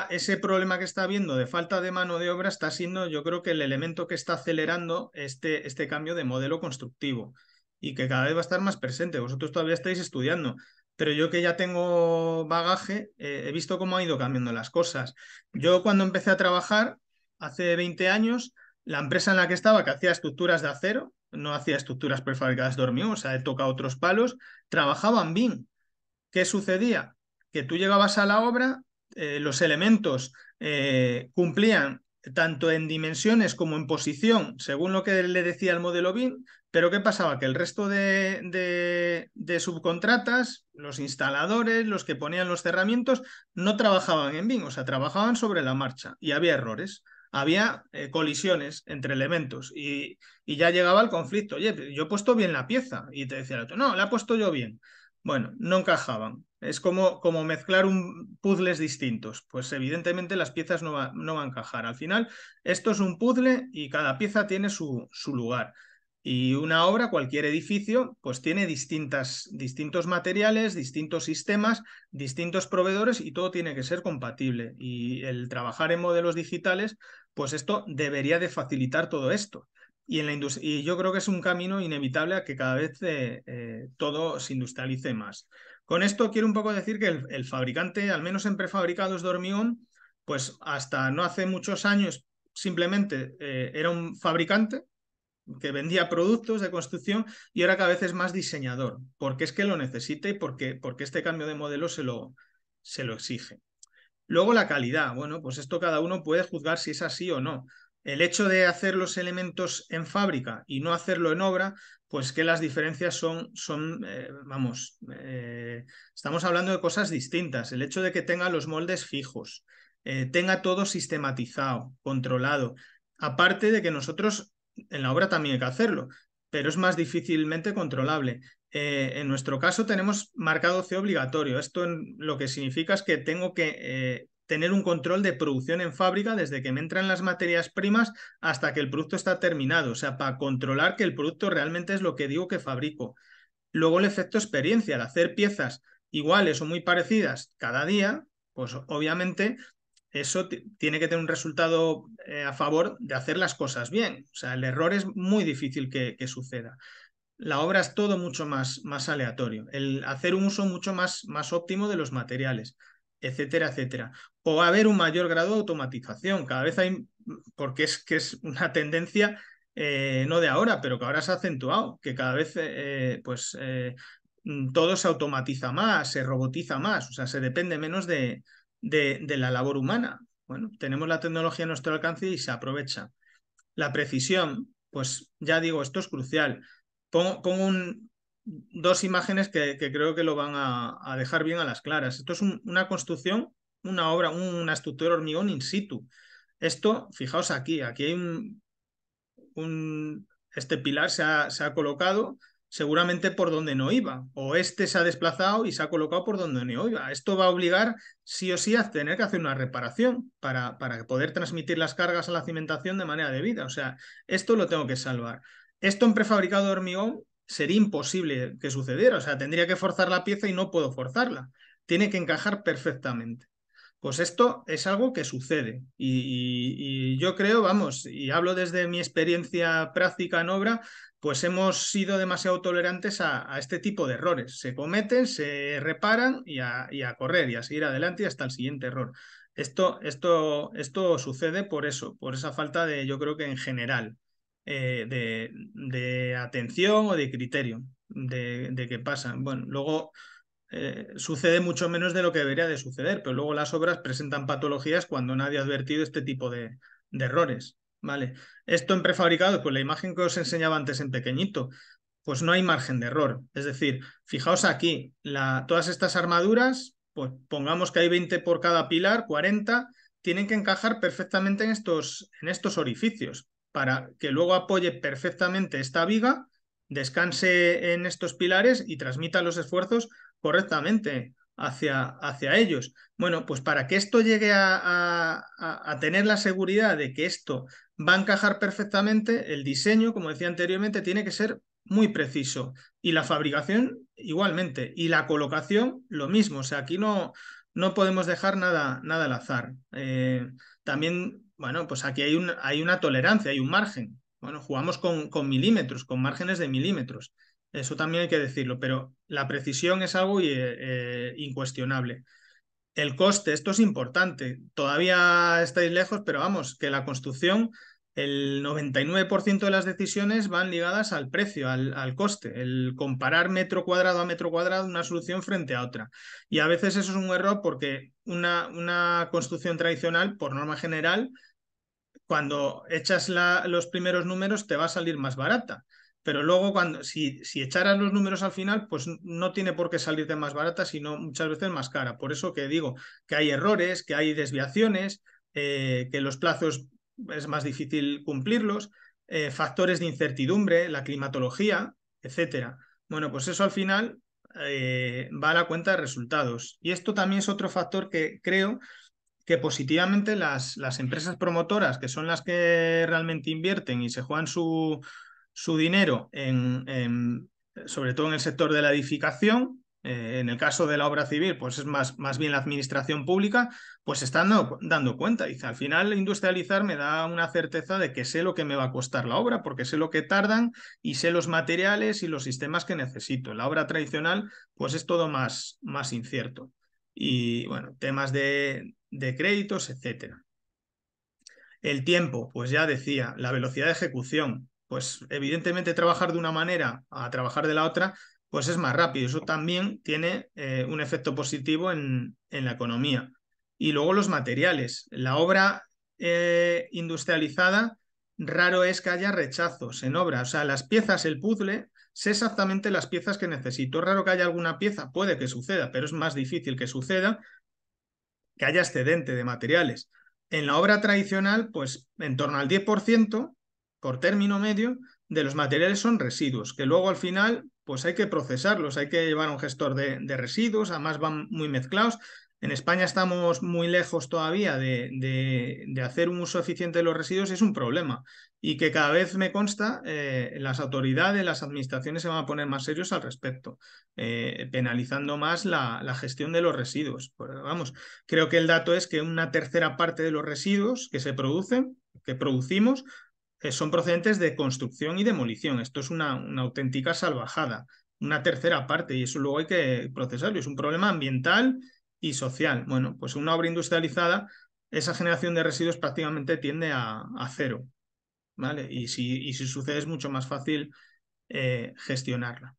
ese problema que está habiendo de falta de mano de obra está siendo, yo creo que el elemento que está acelerando este, este cambio de modelo constructivo y que cada vez va a estar más presente. Vosotros todavía estáis estudiando, pero yo que ya tengo bagaje, eh, he visto cómo han ido cambiando las cosas. Yo cuando empecé a trabajar, hace 20 años, la empresa en la que estaba, que hacía estructuras de acero, no hacía estructuras prefabricadas de o sea, toca otros palos, trabajaban bien. ¿Qué sucedía? Que tú llegabas a la obra, eh, los elementos eh, cumplían tanto en dimensiones como en posición, según lo que le decía el modelo BIM, pero ¿qué pasaba? Que el resto de, subcontratas, los instaladores, los que ponían los cerramientos, no trabajaban en BIM, o sea, trabajaban sobre la marcha y había errores, había eh, colisiones entre elementos y, ya llegaba el conflicto. Oye, yo he puesto bien la pieza y te decía el otro, no, la he puesto yo bien. Bueno, no encajaban. Es como, mezclar un, puzzles distintos. Pues evidentemente las piezas no van a encajar. Al final, esto es un puzzle y cada pieza tiene su lugar. Y una obra, cualquier edificio, pues tiene distintas, distintos materiales, distintos sistemas, distintos proveedores y todo tiene que ser compatible. Y el trabajar en modelos digitales, pues esto debería de facilitar todo esto. Y, en la y yo creo que es un camino inevitable a que cada vez eh, eh, todo se industrialice más. Con esto quiero un poco decir que el, fabricante, al menos en prefabricados de hormigón, pues hasta no hace muchos años simplemente eh, era un fabricante que vendía productos de construcción y ahora cada vez es más diseñador, porque es que lo necesita y porque, porque este cambio de modelo se lo, se lo exige. Luego la calidad, bueno, pues esto cada uno puede juzgar si es así o no. El hecho de hacer los elementos en fábrica y no hacerlo en obra, pues que las diferencias son, son eh, vamos, eh, estamos hablando de cosas distintas. El hecho de que tenga los moldes fijos, eh, tenga todo sistematizado, controlado. Aparte de que nosotros en la obra también hay que hacerlo, pero es más difícilmente controlable. Eh, en nuestro caso tenemos marcado C obligatorio. Esto en, lo que significa es que tengo que eh, tener un control de producción en fábrica desde que me entran las materias primas hasta que el producto está terminado, o sea, para controlar que el producto realmente es lo que digo que fabrico. Luego el efecto experiencia, al hacer piezas iguales o muy parecidas cada día, pues obviamente eso tiene que tener un resultado eh, a favor de hacer las cosas bien. O sea, el error es muy difícil que, suceda. La obra es todo mucho más, más aleatorio. El hacer un uso mucho más, más óptimo de los materiales etcétera, etcétera. O va a haber un mayor grado de automatización. Cada vez hay, porque es que es una tendencia, eh, no de ahora, pero que ahora se ha acentuado, que cada vez eh, pues mm, todo se automatiza más, se robotiza más, o sea, se depende menos de, de, la labor humana. Bueno, tenemos la tecnología a nuestro alcance y se aprovecha. La precisión, pues ya digo, esto es crucial. Pongo, un, dos imágenes que, creo que lo van a, dejar bien a las claras. Esto es una construcción, una obra, una estructura hormigón in situ. Esto, fijaos aquí, aquí hay un, este pilar se ha colocado seguramente por donde no iba, o este se ha desplazado y se ha colocado por donde no iba. Esto va a obligar sí o sí a tener que hacer una reparación para, para poder transmitir las cargas a la cimentación de manera debida. O sea, esto lo tengo que salvar. Esto en prefabricado de hormigón sería imposible que sucediera, o sea, tendría que forzar la pieza y no puedo forzarla. Tiene que encajar perfectamente. Pues esto es algo que sucede y, yo creo, vamos, y hablo desde mi experiencia práctica en obra, pues hemos sido demasiado tolerantes a, este tipo de errores. Se cometen, se reparan y a, correr y a seguir adelante y hasta el siguiente error. Esto, esto, esto sucede por eso, por esa falta de, yo creo que en general, eh, de, atención o de criterio de, de qué pasa. Bueno, luego eh, sucede mucho menos de lo que debería de suceder, pero luego las obras presentan patologías cuando nadie ha advertido este tipo de, errores. ¿vale? Esto en prefabricado, pues la imagen que os enseñaba antes en pequeñito, pues no hay margen de error. Es decir, fijaos aquí, todas estas armaduras, pues pongamos que hay 20 por cada pilar, 40, tienen que encajar perfectamente en estos, en estos orificios para que luego apoye perfectamente esta viga, descanse en estos pilares y transmita los esfuerzos correctamente hacia, hacia ellos. Bueno, pues para que esto llegue a, tener la seguridad de que esto va a encajar perfectamente, el diseño, como decía anteriormente, tiene que ser muy preciso. Y la fabricación, igualmente. Y la colocación, lo mismo. O sea, aquí no, no podemos dejar nada, nada al azar. Eh, también, bueno, pues aquí hay, un, hay una tolerancia, hay un margen. Bueno, jugamos con, con milímetros, con márgenes de milímetros. Eso también hay que decirlo, pero la precisión es algo eh, eh, incuestionable. El coste, esto es importante. Todavía estáis lejos, pero vamos, que la construcción, el 99% de las decisiones van ligadas al precio, al, coste, el comparar metro cuadrado a metro cuadrado, una solución frente a otra. Y a veces eso es un error porque una, una construcción tradicional, por norma general, cuando echas los primeros números, te va a salir más barata pero luego cuando si, si echaras los números al final, pues no tiene por qué salirte más barata, sino muchas veces más cara. Por eso que digo que hay errores, que hay desviaciones, eh, que los plazos es más difícil cumplirlos, eh, factores de incertidumbre, la climatología, etcétera. Bueno, pues eso al final eh, va a la cuenta de resultados. Y esto también es otro factor que creo que positivamente las, las empresas promotoras, que son las que realmente invierten y se juegan su, su dinero sobre todo en el sector de la edificación, eh, en el caso de la obra civil, pues es más, más bien la administración pública, pues se están dando, cuenta. y al final industrializar me da una certeza de que sé lo que me va a costar la obra, porque sé lo que tardan y sé los materiales y los sistemas que necesito. La obra tradicional, pues es todo más, más incierto. Y bueno, temas de, de créditos, etcétera. El tiempo, pues ya decía, la velocidad de ejecución, pues evidentemente trabajar de una manera a trabajar de la otra, pues es más rápido. Eso también tiene eh, un efecto positivo en, en, la economía. Y luego los materiales. La obra eh, industrializada, raro es que haya rechazos en obra. O sea, las piezas, el puzzle, sé exactamente las piezas que necesito. Raro que haya alguna pieza, puede que suceda, pero es más difícil que suceda que haya excedente de materiales. En la obra tradicional, pues en torno al 10%, por término medio de los materiales son residuos, que luego al final pues hay que procesarlos, hay que llevar a un gestor de, residuos, además van muy mezclados. En España estamos muy lejos todavía de, hacer un uso eficiente de los residuos, es un problema y que cada vez me consta eh, las autoridades, las administraciones se van a poner más serios al respecto, eh, penalizando más la, gestión de los residuos. Pues, vamos, creo que el dato es que una tercera parte de los residuos que se producen, que producimos, eh, son procedentes de construcción y demolición. Esto es una, auténtica salvajada, una tercera parte, y eso luego hay que procesarlo. Es un problema ambiental y social. Bueno, pues una obra industrializada, esa generación de residuos prácticamente tiende a, cero. ¿vale? Y si, si sucede es mucho más fácil eh, gestionarla.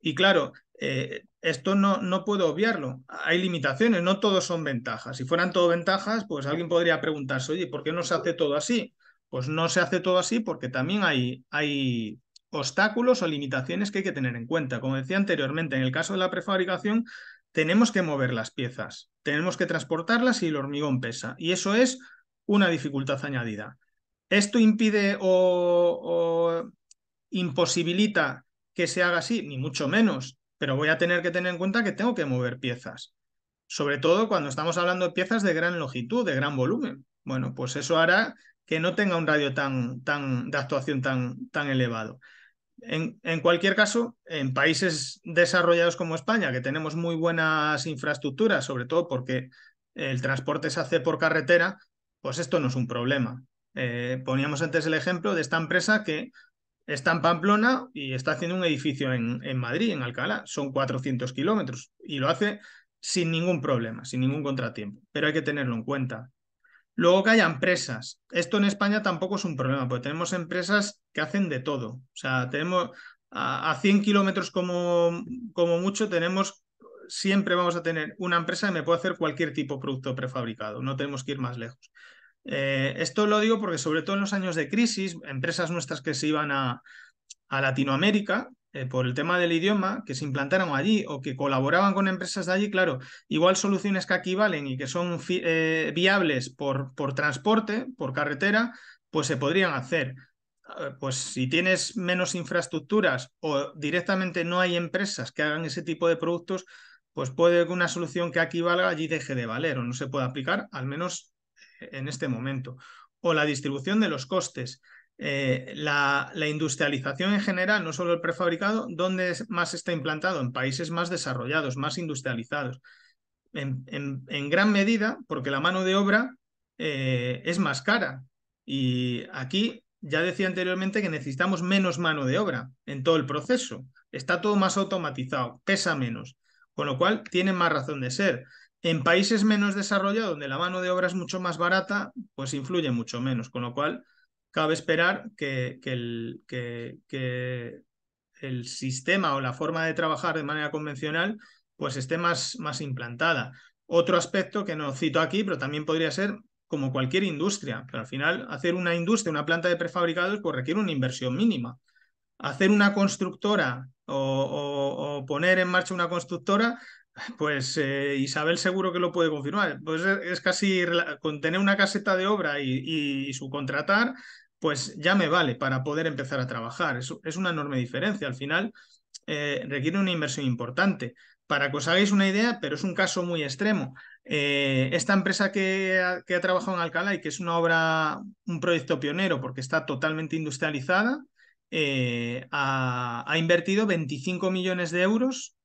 Y claro, eh, esto no, no puedo obviarlo. Hay limitaciones, no todos son ventajas. Si fueran todo ventajas, pues alguien podría preguntarse, oye, ¿por qué no se hace todo así? Pues no se hace todo así porque también hay, hay obstáculos o limitaciones que hay que tener en cuenta. Como decía anteriormente, en el caso de la prefabricación, tenemos que mover las piezas, tenemos que transportarlas y el hormigón pesa. Y eso es una dificultad añadida. ¿Esto impide o, o, imposibilita que se haga así? Ni mucho menos, pero voy a tener que tener en cuenta que tengo que mover piezas. Sobre todo cuando estamos hablando de piezas de gran longitud, de gran volumen. Bueno, pues eso hará que no tenga un radio tan, tan, de actuación tan, tan elevado. En, cualquier caso, en países desarrollados como España, que tenemos muy buenas infraestructuras, sobre todo porque el transporte se hace por carretera, pues esto no es un problema. Eh, poníamos antes el ejemplo de esta empresa que está en Pamplona y está haciendo un edificio en, en Madrid, en Alcalá. Son 400 kilómetros y lo hace sin ningún problema, sin ningún contratiempo. Pero hay que tenerlo en cuenta. Luego que haya empresas. Esto en España tampoco es un problema, porque tenemos empresas que hacen de todo. O sea, tenemos a, 100 kilómetros como, como mucho, tenemos siempre vamos a tener una empresa que me puede hacer cualquier tipo de producto prefabricado. No tenemos que ir más lejos. Eh, esto lo digo porque sobre todo en los años de crisis, empresas nuestras que se iban a, a Latinoamérica, eh, por el tema del idioma, que se implantaron allí o que colaboraban con empresas de allí, claro, igual soluciones que aquí valen y que son eh, viables por, por transporte, por carretera, pues se podrían hacer. Ah, pues si tienes menos infraestructuras o directamente no hay empresas que hagan ese tipo de productos, pues puede que una solución que aquí valga allí deje de valer o no se pueda aplicar, al menos eh, en este momento. O la distribución de los costes. Eh, la, industrialización en general, no solo el prefabricado, ¿dónde más está implantado? En países más desarrollados, más industrializados. En, gran medida porque la mano de obra eh, es más cara. Y aquí ya decía anteriormente que necesitamos menos mano de obra en todo el proceso. Está todo más automatizado, pesa menos, con lo cual tiene más razón de ser. En países menos desarrollados, donde la mano de obra es mucho más barata, pues influye mucho menos, con lo cual cabe esperar que, el, sistema o la forma de trabajar de manera convencional pues esté más, implantada. Otro aspecto que no cito aquí, pero también podría ser como cualquier industria, pero al final hacer una industria, una planta de prefabricados, pues requiere una inversión mínima. Hacer una constructora o, poner en marcha una constructora, pues eh, Isabel seguro que lo puede confirmar. Pues es, casi con tener una caseta de obra y, y subcontratar, pues ya me vale para poder empezar a trabajar. Es, es una enorme diferencia. Al final eh, requiere una inversión importante. Para que os hagáis una idea, pero es un caso muy extremo. Eh, esta empresa que ha, trabajado en Alcalá y que es una obra, un proyecto pionero porque está totalmente industrializada, eh, ha, invertido 25 millones de euros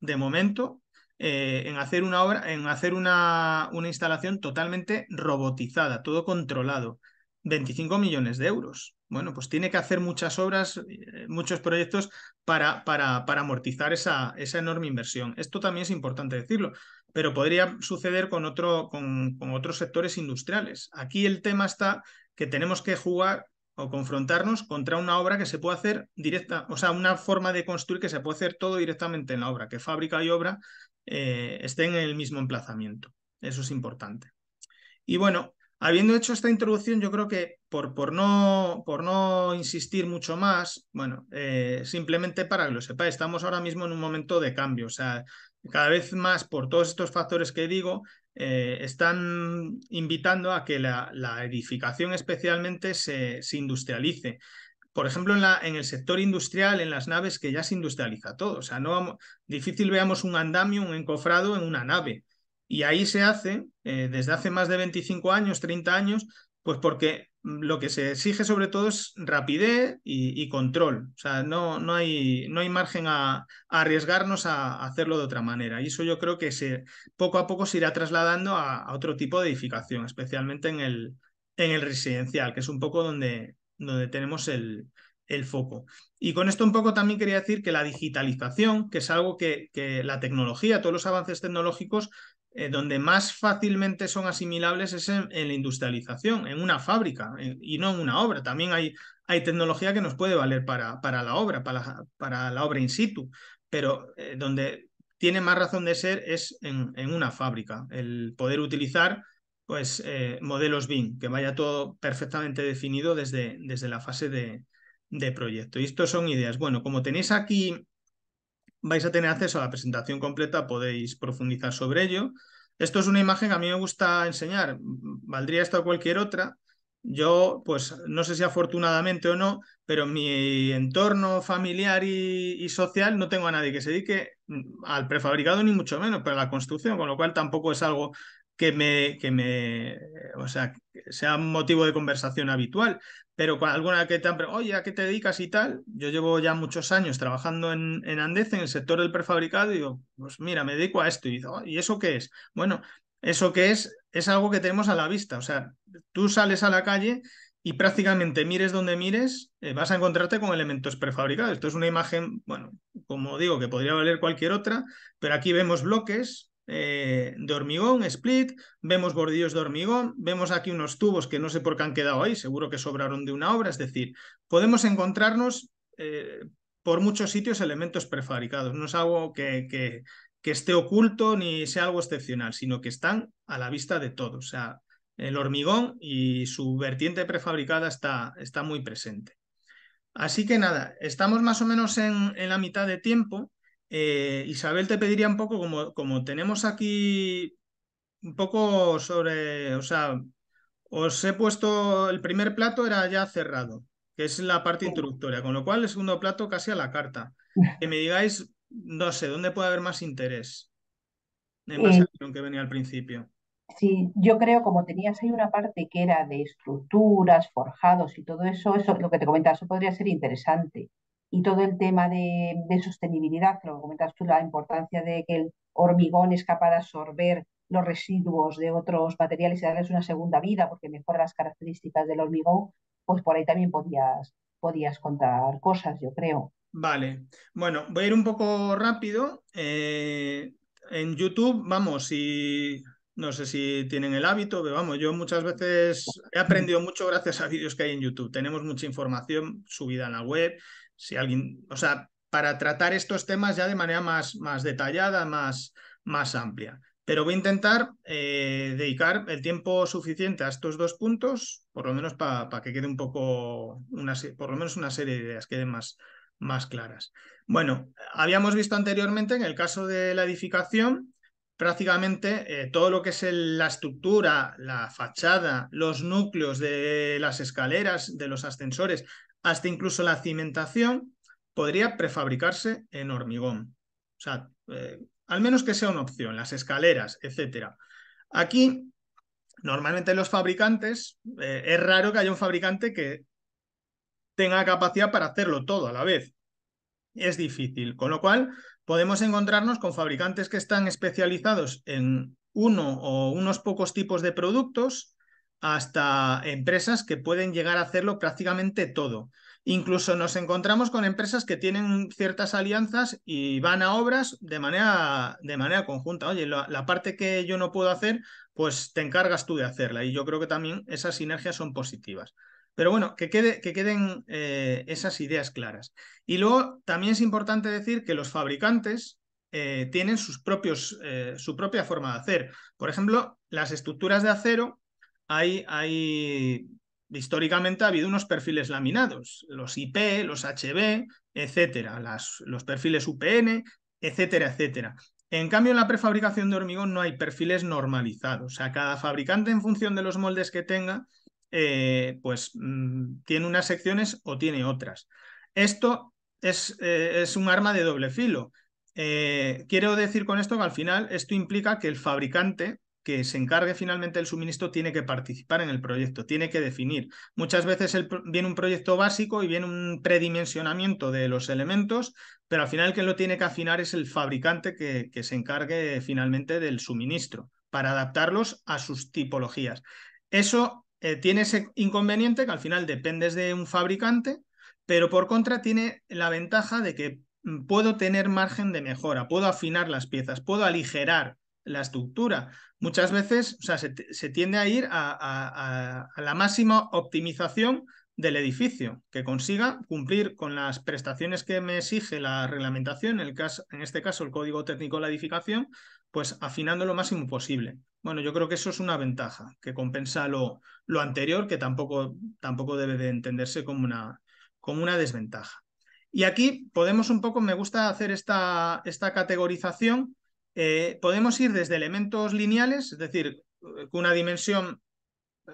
de momento en hacer una obra, en hacer una instalación totalmente robotizada, todo controlado 25 millones de euros. Bueno, pues tiene que hacer muchas obras, eh, muchos proyectos para, para, para amortizar esa, enorme inversión. Esto también es importante decirlo, pero podría suceder con, otro, con, otros sectores industriales. Aquí el tema está que tenemos que jugar o confrontarnos contra una obra que se puede hacer directa, o sea, una forma de construir que se puede hacer todo directamente en la obra, que fábrica y obra eh, estén en el mismo emplazamiento. Eso es importante. Y bueno, Habiendo hecho esta introducción, yo creo que por, por, no, por no, insistir mucho más, bueno, eh, simplemente para que lo sepáis, estamos ahora mismo en un momento de cambio, o sea, cada vez más por todos estos factores que digo, eh, están invitando a que la, edificación especialmente se, se industrialice por ejemplo, en, la, en, el sector industrial, en las naves, que ya se industrializa todo. O sea, no difícil veamos un andamio, un encofrado en una nave. Y ahí se hace, eh, desde hace más de 25 años, 30 años, pues porque lo que se exige sobre todo es rapidez y, control. O sea, no, no, hay, no hay margen a, arriesgarnos a, hacerlo de otra manera. Y eso yo creo que se, poco a poco se irá trasladando a, otro tipo de edificación, especialmente en el, en el residencial, que es un poco donde, donde tenemos el, foco. Y con esto un poco también quería decir que la digitalización, que es algo que, la tecnología, todos los avances tecnológicos eh, donde más fácilmente son asimilables es en, la industrialización, en una fábrica eh, y no en una obra. También hay, hay tecnología que nos puede valer para, para la obra, para la, para la obra in situ, pero eh, donde tiene más razón de ser es en, una fábrica, el poder utilizar pues modelos BIM, que vaya todo perfectamente definido desde, desde la fase de, proyecto. Y estas son ideas. Bueno, como tenéis aquí vais a tener acceso a la presentación completa, podéis profundizar sobre ello. Esto es una imagen que a mí me gusta enseñar, valdría esto a cualquier otra. Yo, pues no sé si afortunadamente o no, pero mi entorno familiar y, social no tengo a nadie que se dedique al prefabricado ni mucho menos, pero la construcción, con lo cual tampoco es algo que me, que me, o sea, sea sea motivo de conversación habitual. Pero alguna que te han preguntado, oye, ¿a qué te dedicas y tal? Yo llevo ya muchos años trabajando en, Andes, en el sector del prefabricado, y digo, pues mira, me dedico a esto. Y digo, ¿y eso qué es? Bueno, eso que es, es algo que tenemos a la vista. O sea, tú sales a la calle y prácticamente mires donde mires, eh, vas a encontrarte con elementos prefabricados. Esto es una imagen, bueno, como digo, que podría valer cualquier otra, pero aquí vemos bloques, eh, de hormigón, split, vemos bordillos de hormigón, vemos aquí unos tubos que no sé por qué han quedado ahí, seguro que sobraron de una obra, es decir, podemos encontrarnos eh, por muchos sitios elementos prefabricados, no es algo que, que, que, esté oculto ni sea algo excepcional, sino que están a la vista de todos, o sea, el hormigón y su vertiente prefabricada está, está muy presente. Así que nada, estamos más o menos en, en la mitad de tiempo. Eh, Isabel, te pediría un poco, como, como tenemos aquí un poco sobre, o sea, os he puesto, el primer plato era ya cerrado, que es la parte oh. introductoria, con lo cual el segundo plato casi a la carta. Que me digáis, no sé, ¿dónde puede haber más interés? En base eh. que venía al principio. Sí, yo creo, como tenías ahí una parte que era de estructuras, forjados y todo eso, eso lo que te comentaba, eso podría ser interesante y todo el tema de, sostenibilidad, que lo comentas tú, la importancia de que el hormigón es capaz de absorber los residuos de otros materiales y darles una segunda vida porque mejora las características del hormigón, pues por ahí también podías, podías contar cosas, yo creo. Vale, bueno, voy a ir un poco rápido. Eh, en YouTube, vamos, si no sé si tienen el hábito, pero vamos, yo muchas veces he aprendido mucho gracias a vídeos que hay en YouTube. Tenemos mucha información subida en la web si alguien, o sea, para tratar estos temas ya de manera más, más detallada, más, más amplia. Pero voy a intentar eh, dedicar el tiempo suficiente a estos dos puntos, por lo menos para que quede un poco, una, por lo menos una serie de ideas, queden más, más claras. Bueno, habíamos visto anteriormente en el caso de la edificación, prácticamente eh, todo lo que es la estructura, la fachada, los núcleos de las escaleras, de los ascensores, hasta incluso la cimentación podría prefabricarse en hormigón. O sea, eh, al menos que sea una opción, las escaleras, etc. Aquí, normalmente los fabricantes, eh, es raro que haya un fabricante que tenga capacidad para hacerlo todo a la vez. Es difícil, con lo cual podemos encontrarnos con fabricantes que están especializados en uno o unos pocos tipos de productos hasta empresas que pueden llegar a hacerlo prácticamente todo. Incluso nos encontramos con empresas que tienen ciertas alianzas y van a obras de manera, de manera conjunta. Oye, la, parte que yo no puedo hacer, pues te encargas tú de hacerla. Y yo creo que también esas sinergias son positivas. Pero bueno, que, que queden eh, esas ideas claras. Y luego también es importante decir que los fabricantes eh, tienen sus propios, eh, su propia forma de hacer. Por ejemplo, las estructuras de acero hay, históricamente ha habido unos perfiles laminados, los IP, los HB, etcétera, los perfiles UPN, etcétera, etcétera. En cambio, en la prefabricación de hormigón no hay perfiles normalizados. O sea, cada fabricante, en función de los moldes que tenga, eh, pues mm, tiene unas secciones o tiene otras. Esto es, eh, es un arma de doble filo. Eh, quiero decir con esto que al final esto implica que el fabricante que se encargue finalmente del suministro tiene que participar en el proyecto, tiene que definir. Muchas veces viene un proyecto básico y viene un predimensionamiento de los elementos, pero al final que lo tiene que afinar es el fabricante que, que se encargue finalmente del suministro para adaptarlos a sus tipologías. Eso eh, tiene ese inconveniente que al final dependes de un fabricante, pero por contra tiene la ventaja de que mm, puedo tener margen de mejora, puedo afinar las piezas, puedo aligerar la estructura, muchas veces o sea, se, tiende a ir a, la máxima optimización del edificio, que consiga cumplir con las prestaciones que me exige la reglamentación, en, el en este caso el Código Técnico de la Edificación, pues afinando lo máximo posible. Bueno, yo creo que eso es una ventaja que compensa lo, lo anterior, que tampoco, tampoco debe de entenderse como una, como una desventaja. Y aquí podemos un poco, me gusta hacer esta, esta categorización eh, podemos ir desde elementos lineales, es decir, con eh, una dimensión,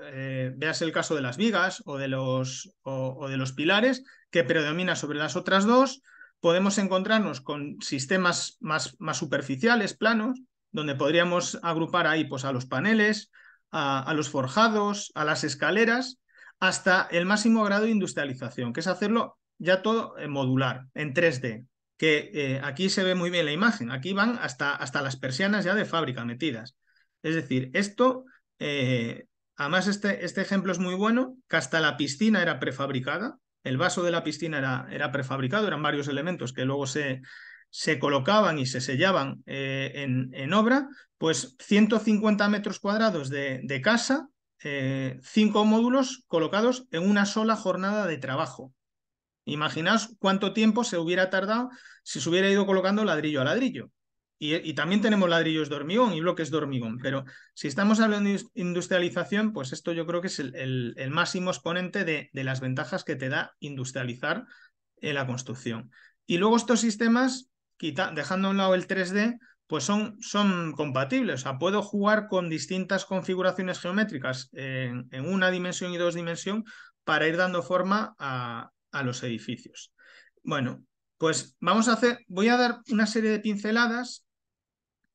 eh, veas el caso de las vigas o de los, o, de los pilares, que predomina sobre las otras dos, podemos encontrarnos con sistemas más, más, superficiales, planos, donde podríamos agrupar ahí pues, a los paneles, a, a, los forjados, a las escaleras, hasta el máximo grado de industrialización, que es hacerlo ya todo en modular, en 3D que eh, aquí se ve muy bien la imagen, aquí van hasta, hasta las persianas ya de fábrica metidas. Es decir, esto, eh, además este, este ejemplo es muy bueno, que hasta la piscina era prefabricada, el vaso de la piscina era, era prefabricado, eran varios elementos que luego se, se colocaban y se sellaban eh, en, obra, pues 150 metros cuadrados de, de casa, cinco módulos colocados en una sola jornada de trabajo. Imaginaos cuánto tiempo se hubiera tardado si se hubiera ido colocando ladrillo a ladrillo. Y, también tenemos ladrillos de hormigón y bloques de hormigón, pero si estamos hablando de industrialización, pues esto yo creo que es el, máximo exponente de, las ventajas que te da industrializar eh, la construcción. Y luego estos sistemas, dejando a un lado el 3D, pues son, son compatibles. O sea, puedo jugar con distintas configuraciones geométricas en, en una dimensión y dos dimensión para ir dando forma a, a los edificios. Bueno, pues vamos a hacer, voy a dar una serie de pinceladas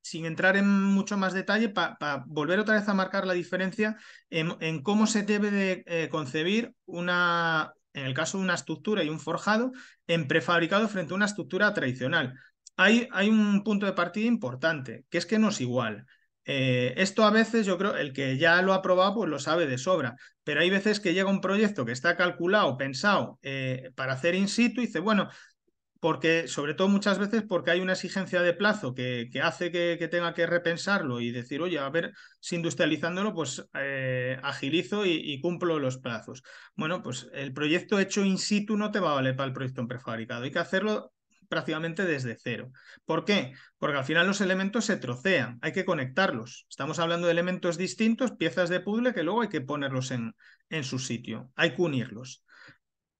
sin entrar en mucho más detalle, para volver otra vez a marcar la diferencia en, cómo se debe de eh, concebir una, en el caso de una estructura y un forjado, en prefabricado frente a una estructura tradicional. Hay, hay un punto de partida importante, que es que no es igual. Eh, esto a veces yo creo, el que ya lo ha probado, pues lo sabe de sobra, pero hay veces que llega un proyecto que está calculado, pensado eh, para hacer in situ y dice, bueno, porque sobre todo muchas veces porque hay una exigencia de plazo que, hace que, tenga que repensarlo y decir, oye, a ver, si industrializándolo, pues eh, agilizo y, y, cumplo los plazos. Bueno, pues el proyecto hecho in situ no te va a valer para el proyecto en prefabricado, hay que hacerlo prácticamente desde cero. ¿Por qué? Porque al final los elementos se trocean, hay que conectarlos. Estamos hablando de elementos distintos, piezas de puzzle que luego hay que ponerlos en, en su sitio, hay que unirlos.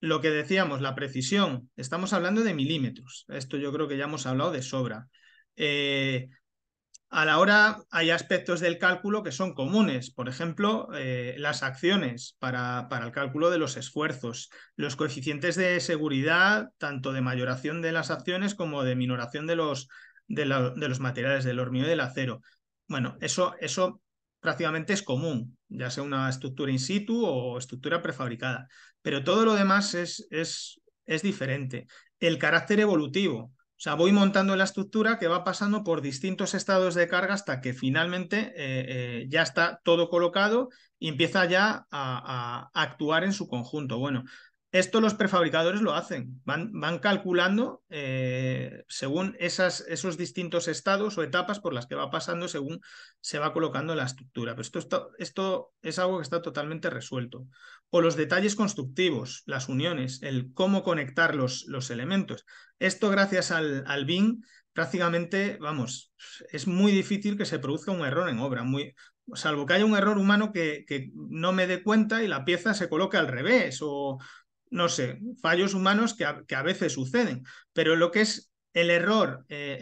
Lo que decíamos, la precisión, estamos hablando de milímetros. Esto yo creo que ya hemos hablado de sobra. Eh, a la hora hay aspectos del cálculo que son comunes, por ejemplo, eh, las acciones para, para, el cálculo de los esfuerzos, los coeficientes de seguridad, tanto de mayoración de las acciones como de minoración de los, los materiales del hormigón y del acero. Bueno, eso, eso prácticamente es común, ya sea una estructura in situ o estructura prefabricada, pero todo lo demás es, es, es diferente. El carácter evolutivo, o sea, voy montando la estructura que va pasando por distintos estados de carga hasta que finalmente eh, eh, ya está todo colocado y empieza ya a, a, actuar en su conjunto. Bueno, esto los prefabricadores lo hacen, van, van calculando eh, según esas, esos distintos estados o etapas por las que va pasando según se va colocando la estructura. Pero esto, esto es algo que está totalmente resuelto. O los detalles constructivos, las uniones, el cómo conectar los, elementos. Esto gracias al, al BIM prácticamente, vamos, es muy difícil que se produzca un error en obra, muy, salvo que haya un error humano que, que no me dé cuenta y la pieza se coloque al revés o no sé, fallos humanos que a, veces suceden, pero lo que es el error eh,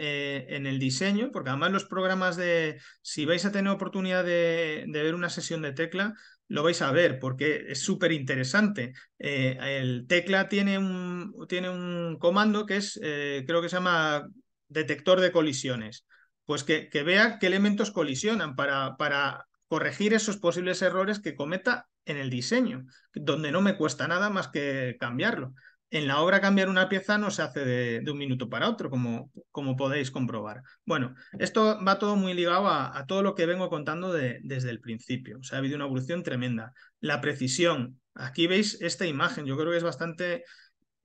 eh, en el diseño, porque además los programas de, si vais a tener oportunidad de, ver una sesión de tecla, lo vais a ver, porque es súper interesante. Eh, el tecla tiene un, tiene un comando que es, creo que se llama detector de colisiones, pues que, que vea qué elementos colisionan para, para corregir esos posibles errores que cometa en el diseño, donde no me cuesta nada más que cambiarlo. En la obra cambiar una pieza no se hace de, un minuto para otro, como, como, podéis comprobar. Bueno, esto va todo muy ligado a, todo lo que vengo contando desde el principio. O sea, ha habido una evolución tremenda. La precisión. Aquí veis esta imagen, yo creo que es bastante eh,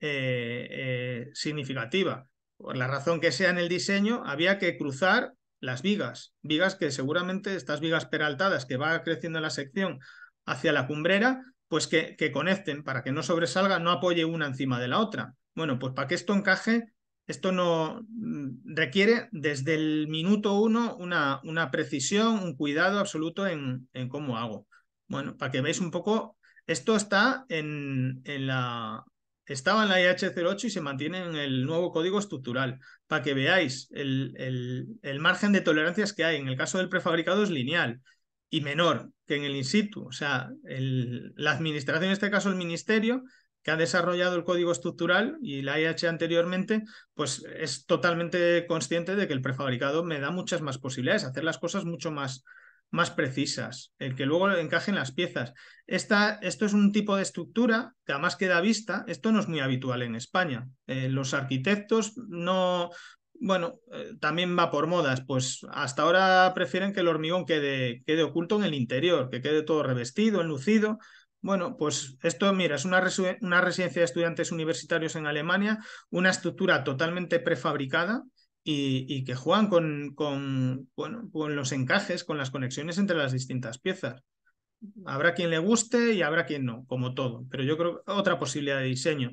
eh, significativa. Por la razón que sea en el diseño, había que cruzar las vigas, vigas que seguramente estas vigas peraltadas que va creciendo la sección hacia la cumbrera, pues que, que conecten para que no sobresalga, no apoye una encima de la otra. Bueno, pues para que esto encaje, esto no mm, requiere desde el minuto uno una, una precisión, un cuidado absoluto en, en, cómo hago. Bueno, para que veáis un poco, esto está en, en, la, estaba en la IH08 y se mantiene en el nuevo código estructural, para que veáis el, margen de tolerancias que hay. En el caso del prefabricado es lineal y menor que en el in situ. O sea, la administración, en este caso el ministerio, que ha desarrollado el código estructural y la IH anteriormente, pues es totalmente consciente de que el prefabricado me da muchas más posibilidades, hacer las cosas mucho más más precisas, el que luego encajen las piezas. esto es un tipo de estructura que además queda vista, esto no es muy habitual en España. Eh, los arquitectos no, bueno, eh, también va por modas, pues hasta ahora prefieren que el hormigón quede, quede oculto en el interior, que quede todo revestido, enlucido. Bueno, pues esto, mira, es una, una residencia de estudiantes universitarios en Alemania, una estructura totalmente prefabricada, y, que juegan con, los encajes, con las conexiones entre las distintas piezas. Habrá quien le guste y habrá quien no, como todo, pero yo creo que otra posibilidad de diseño.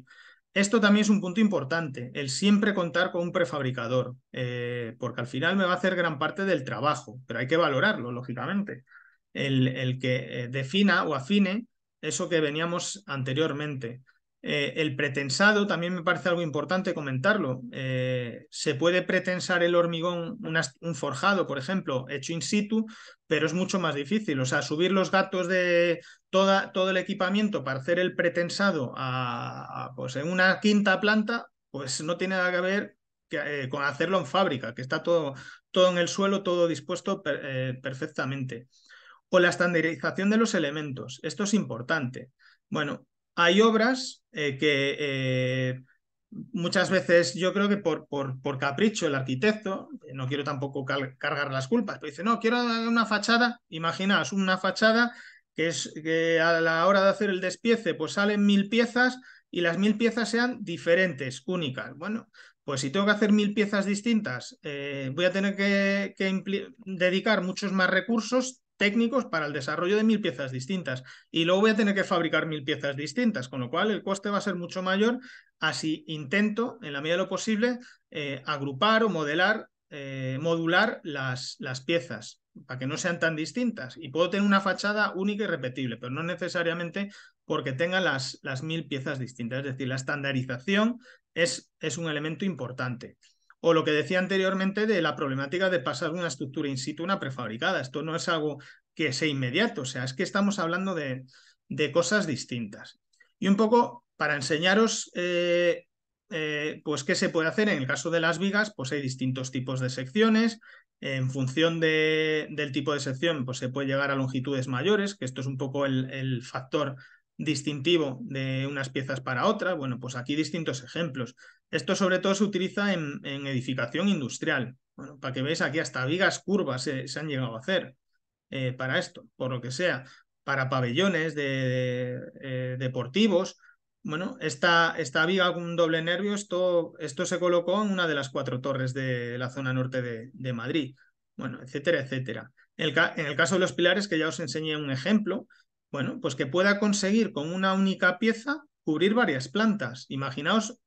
Esto también es un punto importante, el siempre contar con un prefabricador, eh, porque al final me va a hacer gran parte del trabajo, pero hay que valorarlo, lógicamente. El, el que eh, defina o afine eso que veníamos anteriormente. Eh, el pretensado también me parece algo importante comentarlo. Eh, se puede pretensar el hormigón, un forjado, por ejemplo, hecho in situ, pero es mucho más difícil. O sea, subir los gatos de todo el equipamiento para hacer el pretensado a, pues, en una quinta planta, pues no tiene nada que ver eh, con hacerlo en fábrica, que está todo, todo en el suelo, todo dispuesto perfectamente. O la estandarización de los elementos. Esto es importante. Bueno, hay obras eh, que eh, muchas veces yo creo que por, por, por, capricho el arquitecto, eh, no quiero tampoco cargar las culpas, pero dice, no, quiero una fachada, imaginaos, una fachada que es que a la hora de hacer el despiece, pues salen mil piezas y las mil piezas sean diferentes, únicas. Bueno, pues si tengo que hacer mil piezas distintas, voy a tener que dedicar muchos más recursos, técnicos para el desarrollo de mil piezas distintas. Y luego voy a tener que fabricar mil piezas distintas, con lo cual el coste va a ser mucho mayor. Así intento, en la medida de lo posible, eh, agrupar o modelar, eh, modular las, las piezas para que no sean tan distintas. Y puedo tener una fachada única y repetible, pero no necesariamente porque tenga las, las mil piezas distintas. Es decir, la estandarización es, es un elemento importante o lo que decía anteriormente de la problemática de pasar una estructura in situ a una prefabricada. Esto no es algo que sea inmediato, o sea, es que estamos hablando de, cosas distintas. Y un poco para enseñaros eh, eh, pues qué se puede hacer en el caso de las vigas, pues hay distintos tipos de secciones. En función del tipo de sección, pues se puede llegar a longitudes mayores, que esto es un poco el, el factor distintivo de unas piezas para otras. Bueno, pues aquí distintos ejemplos. Esto sobre todo se utiliza en, edificación industrial. Bueno, para que veáis aquí hasta vigas curvas se, han llegado a hacer eh, para esto, por lo que sea, para pabellones de, eh, deportivos. Bueno, esta, esta viga con doble nervio, esto, esto se colocó en una de las cuatro torres de la zona norte de, Madrid. Bueno, etcétera, etcétera. En el, en el caso de los pilares, que ya os enseñé un ejemplo, bueno, pues que pueda conseguir con una única pieza cubrir varias plantas. Imaginaos,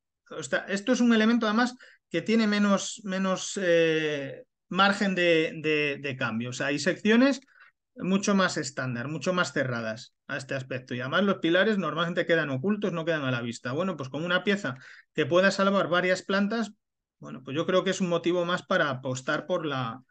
esto es un elemento además que tiene menos, menos eh, margen de, de, de cambio. O sea, hay secciones mucho más estándar, mucho más cerradas a este aspecto. Y además los pilares normalmente quedan ocultos, no quedan a la vista. Bueno, pues con una pieza que pueda salvar varias plantas, bueno, pues yo creo que es un motivo más para apostar por la,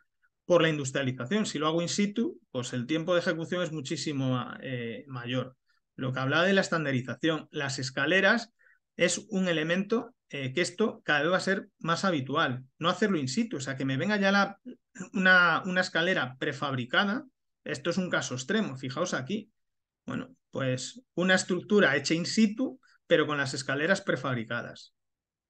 por la industrialización. Si lo hago in situ, pues el tiempo de ejecución es muchísimo eh, mayor. Lo que hablaba de la estandarización, las escaleras es un elemento eh, que esto cada vez va a ser más habitual. No hacerlo in situ, o sea, que me venga ya una, una escalera prefabricada, esto es un caso extremo, fijaos aquí. Bueno, pues una estructura hecha in situ, pero con las escaleras prefabricadas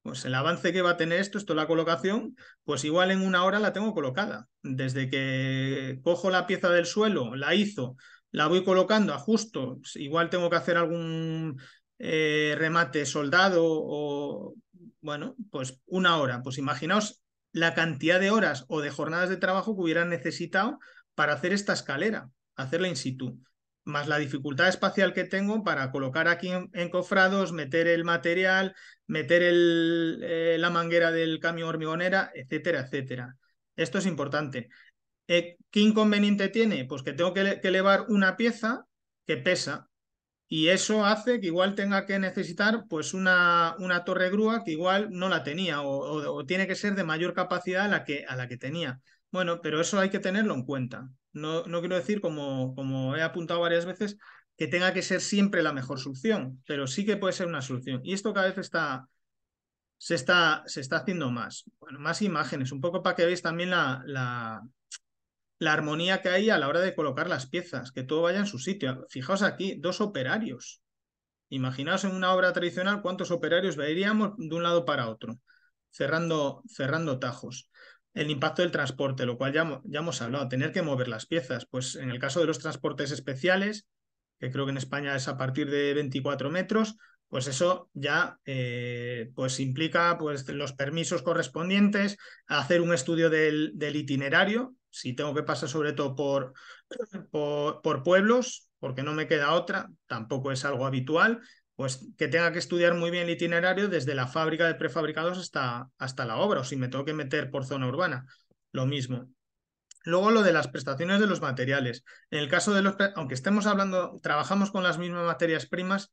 pues el avance que va a tener esto, esto la colocación, pues igual en una hora la tengo colocada. Desde que cojo la pieza del suelo, la hizo, la voy colocando, ajusto, igual tengo que hacer algún eh, remate soldado o, bueno, pues una hora. Pues imaginaos la cantidad de horas o de jornadas de trabajo que hubieran necesitado para hacer esta escalera, hacerla in situ más la dificultad espacial que tengo para colocar aquí en, cofrados meter el material, meter el, eh, la manguera del camión hormigonera, etcétera, etcétera. Esto es importante. Eh, ¿Qué inconveniente tiene? Pues que tengo que, elevar una pieza que pesa y eso hace que igual tenga que necesitar pues una, una torre grúa que igual no la tenía o, o tiene que ser de mayor capacidad a la que, a la que tenía. Bueno, pero eso hay que tenerlo en cuenta. No, quiero decir, como, como he apuntado varias veces, que tenga que ser siempre la mejor solución, pero sí que puede ser una solución. Y esto cada vez está, se, está, se está haciendo más. Bueno, más imágenes, un poco para que veáis también la, la, armonía que hay a la hora de colocar las piezas, que todo vaya en su sitio. Fijaos aquí, dos operarios. Imaginaos en una obra tradicional cuántos operarios veríamos de un lado para otro, cerrando, cerrando tajos el impacto del transporte, lo cual ya, ya hemos hablado, tener que mover las piezas. Pues en el caso de los transportes especiales, que creo que en España es a partir de 24 metros, pues eso ya eh, pues implica pues, los permisos correspondientes, hacer un estudio del, itinerario, si tengo que pasar sobre todo por, por, pueblos, porque no me queda otra, tampoco es algo habitual, pues que tenga que estudiar muy bien el itinerario desde la fábrica de prefabricados hasta, hasta la obra, o si me tengo que meter por zona urbana, lo mismo. Luego lo de las prestaciones de los materiales. En el caso de los, aunque estemos hablando, trabajamos con las mismas materias primas,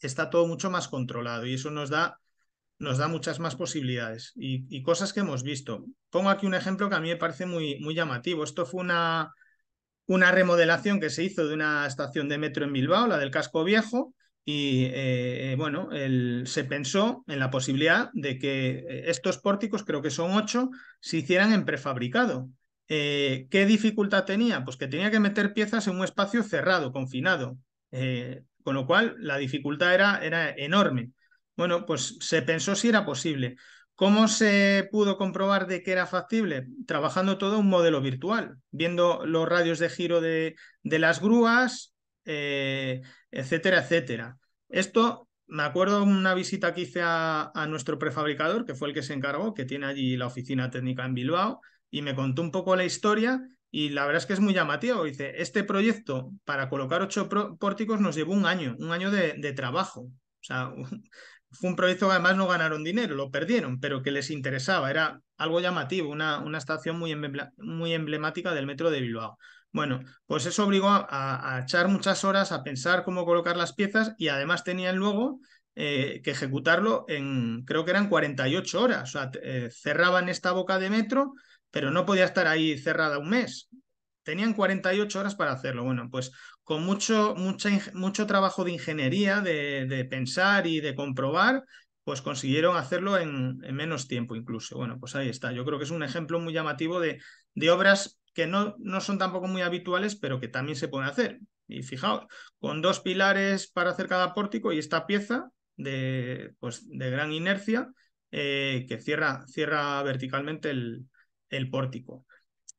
está todo mucho más controlado y eso nos da, nos da muchas más posibilidades y, y cosas que hemos visto. Pongo aquí un ejemplo que a mí me parece muy, muy llamativo. Esto fue una, una remodelación que se hizo de una estación de metro en Bilbao, la del casco viejo, y eh, bueno, se pensó en la posibilidad de que eh, estos pórticos, creo que son ocho, se hicieran en prefabricado. Eh, ¿Qué dificultad tenía? Pues que tenía que meter piezas en un espacio cerrado, confinado, con lo cual la dificultad era, era enorme. Bueno, pues se pensó si era posible. ¿Cómo se pudo comprobar de que era factible? Trabajando todo un modelo virtual, viendo los radios de giro de, de las grúas, eh, etcétera, etcétera. Esto, me acuerdo una visita que hice a, nuestro prefabricador, que fue el que se encargó, que tiene allí la oficina técnica en Bilbao, y me contó un poco la historia y la verdad es que es muy llamativo. Dice, este proyecto para colocar ocho pórticos nos llevó un año, un año de, trabajo. O sea, fue un proyecto que además no ganaron dinero, lo perdieron, pero que les interesaba. Era algo llamativo, una, una estación muy, muy emblemática del metro de Bilbao. Bueno, pues eso obligó a, echar muchas horas a pensar cómo colocar las piezas y además tenían luego eh, que ejecutarlo en, creo que eran 48 horas. O sea, eh, cerraban esta boca de metro, pero no podía estar ahí cerrada un mes. Tenían 48 horas para hacerlo. Bueno, pues con mucho, mucho trabajo de ingeniería, de, de pensar y de comprobar, pues consiguieron hacerlo en, menos tiempo incluso. Bueno, pues ahí está. Yo creo que es un ejemplo muy llamativo de, de obras que no, no son tampoco muy habituales, pero que también se pueden hacer. Y fijaos, con dos pilares para hacer cada pórtico y esta pieza de, pues, de gran inercia eh, que cierra, cierra verticalmente el, pórtico.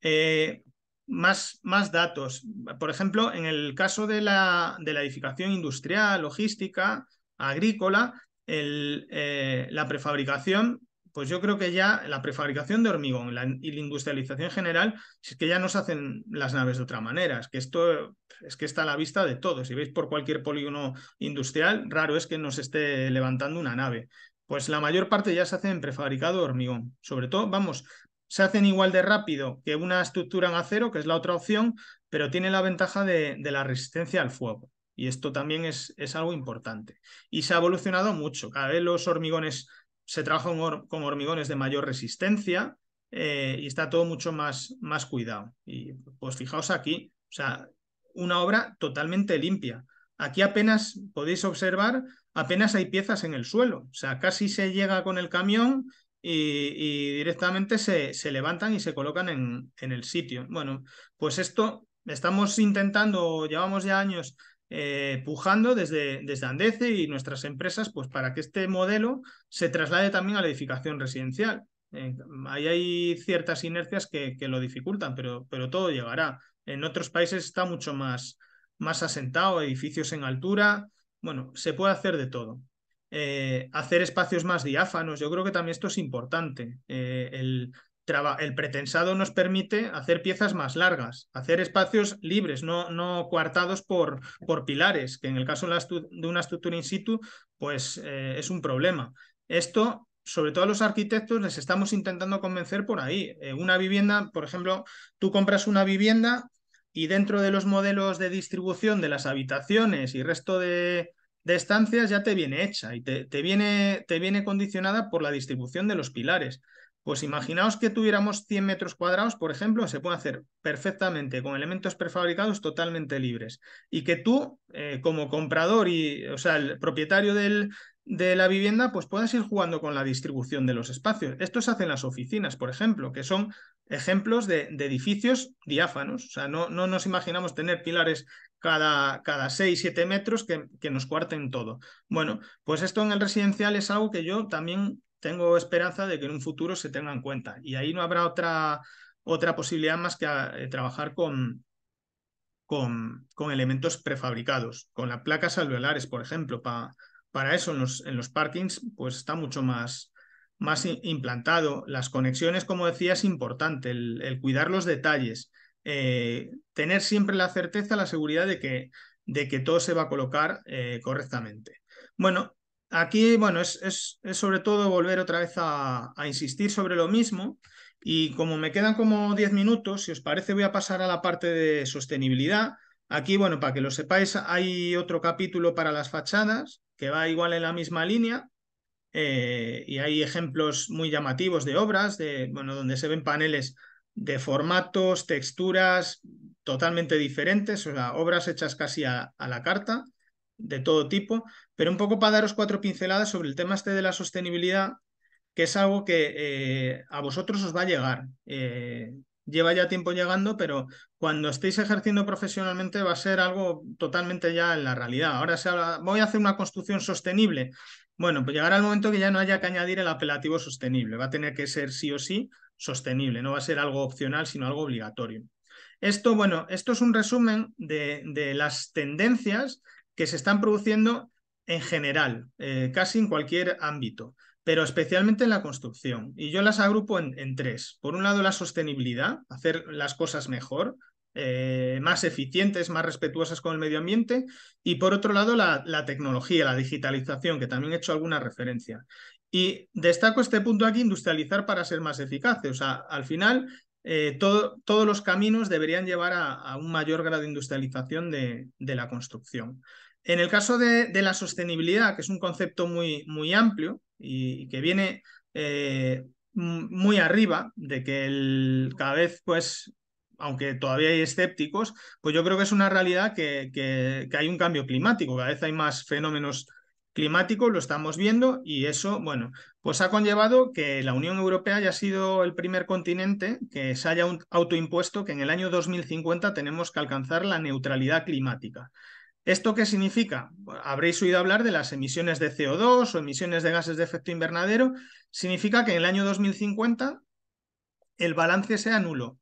Eh, más, más, datos. Por ejemplo, en el caso de la, de la edificación industrial, logística, agrícola, eh, la prefabricación pues yo creo que ya la prefabricación de hormigón y la industrialización general, es que ya no se hacen las naves de otra manera, es que esto es que está a la vista de todos. Si veis por cualquier polígono industrial, raro es que nos esté levantando una nave. Pues la mayor parte ya se hace en prefabricado hormigón. Sobre todo, vamos, se hacen igual de rápido que una estructura en acero, que es la otra opción, pero tiene la ventaja de, la resistencia al fuego. Y esto también es, es, algo importante. Y se ha evolucionado mucho. Cada vez los hormigones se trabaja con, hormigones de mayor resistencia eh, y está todo mucho más, más cuidado. Y pues fijaos aquí, o sea, una obra totalmente limpia. Aquí apenas podéis observar, apenas hay piezas en el suelo, o sea, casi se llega con el camión y, directamente se, se, levantan y se colocan en, en el sitio. Bueno, pues esto estamos intentando, llevamos ya años eh, pujando desde, desde Andece y nuestras empresas pues, para que este modelo se traslade también a la edificación residencial. Eh, ahí hay ciertas inercias que, lo dificultan, pero, pero todo llegará. En otros países está mucho más, más asentado, edificios en altura. Bueno, se puede hacer de todo. Eh, hacer espacios más diáfanos, yo creo que también esto es importante el pretensado nos permite hacer piezas más largas, hacer espacios libres, no, no coartados por, por pilares, que en el caso de una estructura in situ, pues eh, es un problema. Esto, sobre todo a los arquitectos, les estamos intentando convencer por ahí. Eh, una vivienda, por ejemplo, tú compras una vivienda y dentro de los modelos de distribución de las habitaciones y resto de, estancias ya te viene hecha y te, viene, te viene condicionada por la distribución de los pilares. Pues imaginaos que tuviéramos 100 metros cuadrados, por ejemplo, se puede hacer perfectamente con elementos prefabricados totalmente libres. Y que tú, eh, como comprador y, o sea, el propietario del, de la vivienda, pues puedas ir jugando con la distribución de los espacios. Esto se hace en las oficinas, por ejemplo, que son ejemplos de, edificios diáfanos. O sea, no, no, nos imaginamos tener pilares cada, cada 6, 7 metros que, que, nos cuarten todo. Bueno, pues esto en el residencial es algo que yo también tengo esperanza de que en un futuro se tenga en cuenta. Y ahí no habrá otra, otra posibilidad más que eh, trabajar con, con, con, elementos prefabricados, con las placas alveolares, por ejemplo. para eso en los, en los parkings pues está mucho más, más implantado. Las conexiones, como decía, es importante, el, cuidar los detalles, eh, tener siempre la certeza, la seguridad de que, de que todo se va a colocar eh, correctamente. Bueno, aquí, bueno, es, sobre todo volver otra vez a, insistir sobre lo mismo. Y como me quedan como 10 minutos, si os parece, voy a pasar a la parte de sostenibilidad. Aquí, bueno, para que lo sepáis, hay otro capítulo para las fachadas que va igual en la misma línea. Eh, y hay ejemplos muy llamativos de obras, de, bueno, donde se ven paneles de formatos, texturas totalmente diferentes, o sea, obras hechas casi a la carta de todo tipo, pero un poco para daros cuatro pinceladas sobre el tema este de la sostenibilidad, que es algo que eh, a vosotros os va a llegar. Eh, lleva ya tiempo llegando, pero cuando estéis ejerciendo profesionalmente va a ser algo totalmente ya en la realidad. Ahora se habla, voy a hacer una construcción sostenible. Bueno, pues llegará el momento que ya no haya que añadir el apelativo sostenible. Va a tener que ser sí o sí sostenible, no va a ser algo opcional, sino algo obligatorio. Esto, bueno, esto es un resumen de, de las tendencias que se están produciendo en general, eh, casi en cualquier ámbito, pero especialmente en la construcción. Y yo las agrupo en, tres. Por un lado, la sostenibilidad, hacer las cosas mejor, eh, más eficientes, más respetuosas con el medio ambiente. Y por otro lado, la, la tecnología, la digitalización, que también he hecho alguna referencia. Y destaco este punto aquí, industrializar para ser más eficaces. O sea, al final, eh, todos los caminos deberían llevar a, un mayor grado de industrialización de, la construcción. En el caso de, la sostenibilidad, que es un concepto muy, muy amplio y, que viene eh, muy arriba de que el, cada vez, pues, aunque todavía hay escépticos, pues yo creo que es una realidad que hay un cambio climático, cada vez hay más fenómenos climáticos, lo estamos viendo y eso, bueno, pues ha conllevado que la Unión Europea haya sido el primer continente que se haya autoimpuesto que en el año 2050 tenemos que alcanzar la neutralidad climática. ¿Esto qué significa? Habréis oído hablar de las emisiones de CO2 o emisiones de gases de efecto invernadero. Significa que en el año 2050 el balance sea nulo.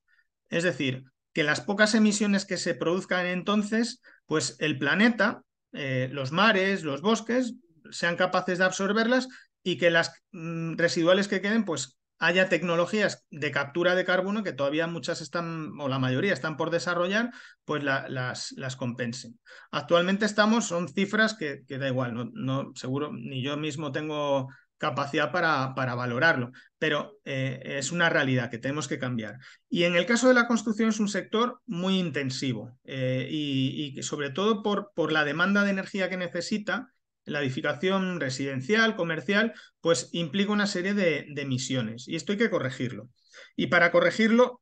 Es decir, que las pocas emisiones que se produzcan entonces, pues el planeta, eh, los mares, los bosques, sean capaces de absorberlas y que las mm, residuales que queden, pues haya tecnologías de captura de carbono que todavía muchas están, o la mayoría están por desarrollar, pues las, las, compensen. Actualmente estamos, son cifras que, da igual, no, seguro ni yo mismo tengo capacidad para, para valorarlo, pero eh, es una realidad que tenemos que cambiar. Y en el caso de la construcción es un sector muy intensivo eh, y, sobre todo por, por la demanda de energía que necesita, la edificación residencial, comercial, pues implica una serie de, emisiones misiones y esto hay que corregirlo. Y para corregirlo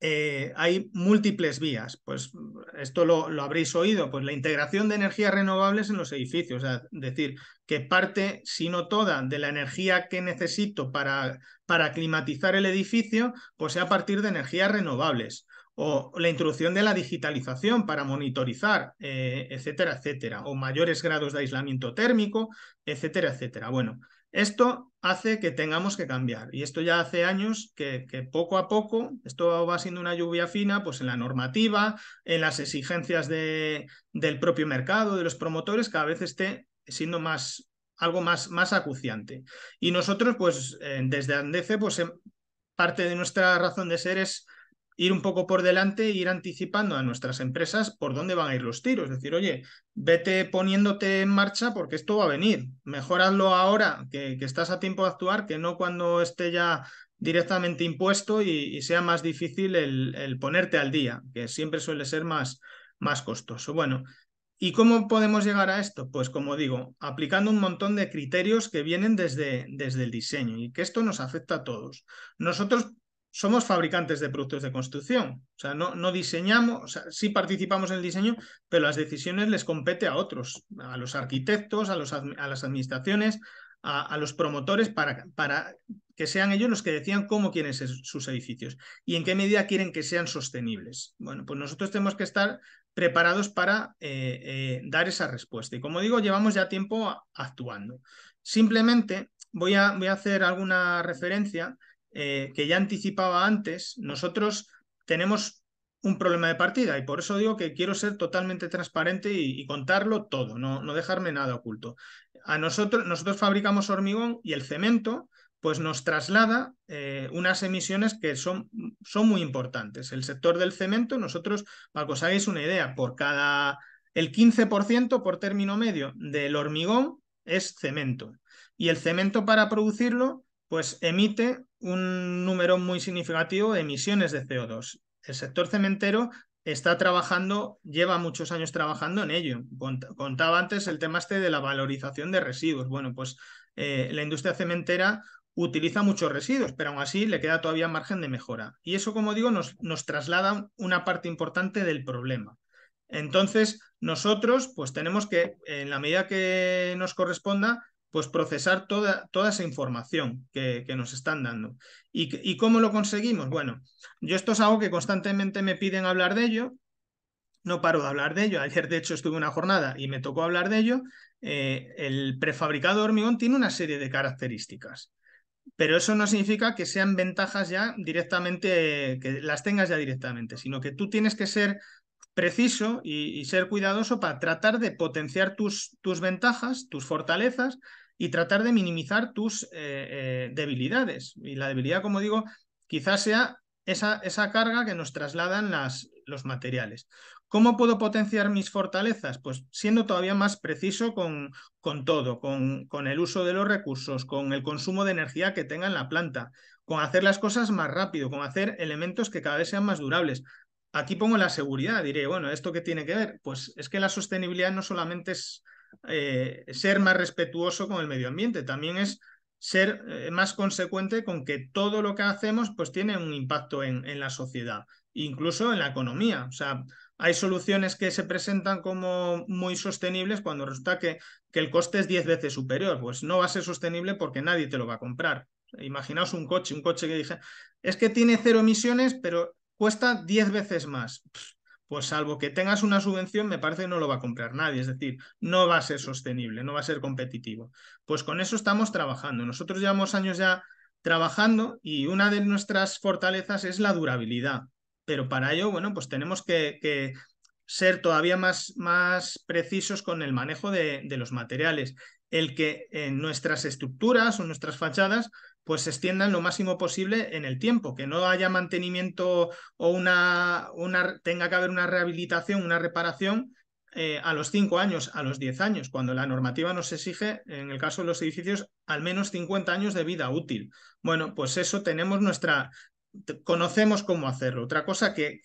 eh, hay múltiples vías. Pues esto lo, habréis oído, pues la integración de energías renovables en los edificios, es decir, que parte, si no toda, de la energía que necesito para, para climatizar el edificio, pues sea a partir de energías renovables o la introducción de la digitalización para monitorizar, eh, etcétera, etcétera, o mayores grados de aislamiento térmico, etcétera, etcétera. Bueno, esto hace que tengamos que cambiar y esto ya hace años que, poco a poco, esto va siendo una lluvia fina, pues en la normativa, en las exigencias de, del propio mercado, de los promotores, cada vez esté siendo más algo más, más acuciante. Y nosotros, pues eh, desde Andece, pues em, parte de nuestra razón de ser es ir un poco por delante, e ir anticipando a nuestras empresas por dónde van a ir los tiros. Es decir, oye, vete poniéndote en marcha porque esto va a venir. Mejoradlo ahora que, estás a tiempo de actuar que no cuando esté ya directamente impuesto y, sea más difícil el, ponerte al día, que siempre suele ser más, más costoso. Bueno, ¿y cómo podemos llegar a esto? Pues como digo, aplicando un montón de criterios que vienen desde, desde el diseño y que esto nos afecta a todos. Nosotros somos fabricantes de productos de construcción. O sea, no, no diseñamos, sea, sí participamos en el diseño, pero las decisiones les compete a otros, a los arquitectos, a, los, a las administraciones, a, los promotores, para, para, que sean ellos los que decían cómo quieren ser sus edificios y en qué medida quieren que sean sostenibles. Bueno, pues nosotros tenemos que estar preparados para eh, eh, dar esa respuesta. Y como digo, llevamos ya tiempo actuando. Simplemente voy a, voy a hacer alguna referencia eh, que ya anticipaba antes, nosotros tenemos un problema de partida y por eso digo que quiero ser totalmente transparente y, contarlo todo, no, no, dejarme nada oculto. A nosotros, nosotros fabricamos hormigón y el cemento pues nos traslada eh, unas emisiones que son, son muy importantes. El sector del cemento, nosotros, para que os hagáis una idea, por cada el 15% por término medio del hormigón es cemento. Y el cemento para producirlo pues emite un número muy significativo de emisiones de CO2. El sector cementero está trabajando, lleva muchos años trabajando en ello. Contaba antes el tema este de la valorización de residuos. Bueno, pues eh, la industria cementera utiliza muchos residuos, pero aún así le queda todavía margen de mejora. Y eso, como digo, nos, nos traslada una parte importante del problema. Entonces, nosotros, pues tenemos que, en la medida que nos corresponda, pues procesar toda, esa información que, que nos están dando. ¿Y, cómo lo conseguimos? Bueno, yo esto es algo que constantemente me piden hablar de ello, no paro de hablar de ello, ayer de hecho estuve una jornada y me tocó hablar de ello, eh, el prefabricado hormigón tiene una serie de características, pero eso no significa que sean ventajas ya directamente, que las tengas ya directamente, sino que tú tienes que ser preciso y, ser cuidadoso para tratar de potenciar tus, tus ventajas, tus fortalezas y tratar de minimizar tus eh, eh, debilidades. Y la debilidad, como digo, quizás sea esa, esa carga que nos trasladan las, los materiales. ¿Cómo puedo potenciar mis fortalezas? Pues siendo todavía más preciso con, con todo, con, con, el uso de los recursos, con el consumo de energía que tenga en la planta, con hacer las cosas más rápido, con hacer elementos que cada vez sean más durables aquí pongo la seguridad, diré, bueno, ¿esto qué tiene que ver? Pues es que la sostenibilidad no solamente es eh, ser más respetuoso con el medio ambiente, también es ser eh, más consecuente con que todo lo que hacemos pues tiene un impacto en, la sociedad, incluso en la economía. O sea, hay soluciones que se presentan como muy sostenibles cuando resulta que, que el coste es 10 veces superior. Pues no va a ser sostenible porque nadie te lo va a comprar. Imaginaos un coche, un coche que dije, es que tiene cero emisiones, pero cuesta 10 veces más. Pues salvo que tengas una subvención, me parece que no lo va a comprar nadie, es decir, no va a ser sostenible, no va a ser competitivo. Pues con eso estamos trabajando. Nosotros llevamos años ya trabajando y una de nuestras fortalezas es la durabilidad. Pero para ello, bueno, pues tenemos que, ser todavía más, más, precisos con el manejo de, de los materiales. El que en nuestras estructuras o nuestras fachadas pues se extiendan lo máximo posible en el tiempo, que no haya mantenimiento o una, tenga que haber una rehabilitación, una reparación eh, a los 5 años, a los 10 años, cuando la normativa nos exige, en el caso de los edificios, al menos 50 años de vida útil. Bueno, pues eso tenemos nuestra, conocemos cómo hacerlo. Otra cosa que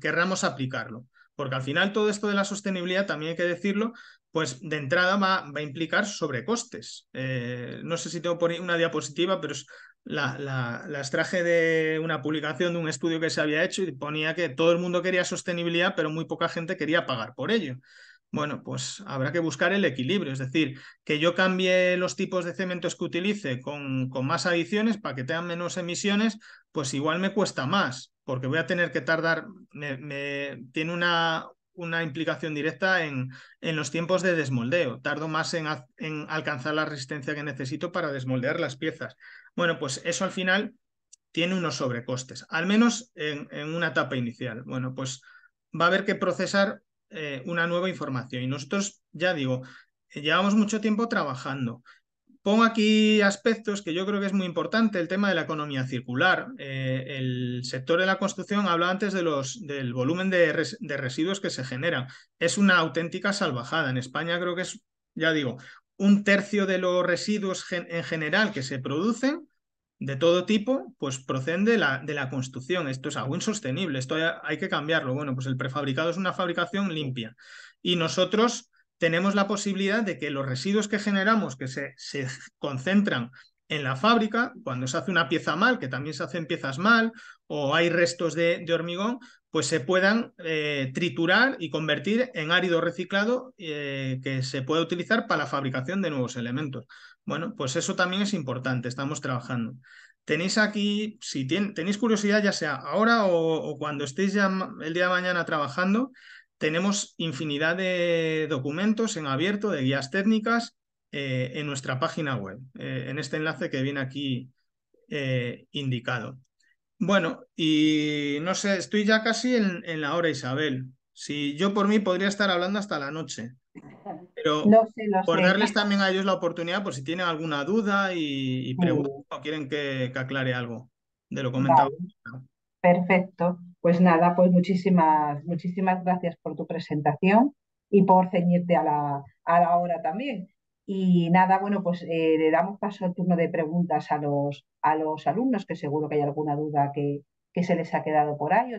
querramos aplicarlo. Porque al final todo esto de la sostenibilidad, también hay que decirlo, pues de entrada va, a implicar sobrecostes. Eh, no sé si tengo una diapositiva, pero la, de una publicación de un estudio que se había hecho y ponía que todo el mundo quería sostenibilidad, pero muy poca gente quería pagar por ello. Bueno, pues habrá que buscar el equilibrio, es decir, que yo cambie los tipos de cementos que utilice con, más adiciones para que tengan menos emisiones, pues igual me cuesta más, porque voy a tener que tardar, me tiene una, una implicación directa en, en, los tiempos de desmoldeo. Tardo más en, alcanzar la resistencia que necesito para desmoldear las piezas. Bueno, pues eso al final tiene unos sobrecostes, al menos en, una etapa inicial. Bueno, pues va a haber que procesar eh, una nueva información. Y nosotros, ya digo, eh, llevamos mucho tiempo trabajando Pongo aquí aspectos que yo creo que es muy importante, el tema de la economía circular. Eh, el sector de la construcción hablaba antes de los, del volumen de, residuos que se generan. Es una auténtica salvajada. En España creo que es, ya digo, un tercio de los residuos en general que se producen de todo tipo, pues proceden de la, construcción. Esto es algo insostenible, esto hay que cambiarlo. Bueno, pues el prefabricado es una fabricación limpia. Y nosotros tenemos la posibilidad de que los residuos que generamos, que se, se concentran en la fábrica, cuando se hace una pieza mal, que también se hacen piezas mal, o hay restos de, hormigón, pues se puedan eh, triturar y convertir en árido reciclado eh, que se puede utilizar para la fabricación de nuevos elementos. Bueno, pues eso también es importante, estamos trabajando. Tenéis aquí, si tenéis curiosidad, ya sea ahora o, o cuando estéis ya el día de mañana trabajando, tenemos infinidad de documentos en abierto, de guías técnicas, eh, en nuestra página web, eh, en este enlace que viene aquí eh, indicado. Bueno, y no sé, estoy ya casi en, la hora, Isabel. Si yo por mí podría estar hablando hasta la noche, pero por darles también a ellos la oportunidad, por si tienen alguna duda y, o quieren que, aclare algo de lo comentado. Perfecto. Pues nada, pues muchísimas, muchísimas gracias por tu presentación y por ceñirte a la, a la hora también. Y nada, bueno, pues eh, le damos paso al turno de preguntas a los, a los alumnos, que seguro que hay alguna duda que, que se les ha quedado por ahí.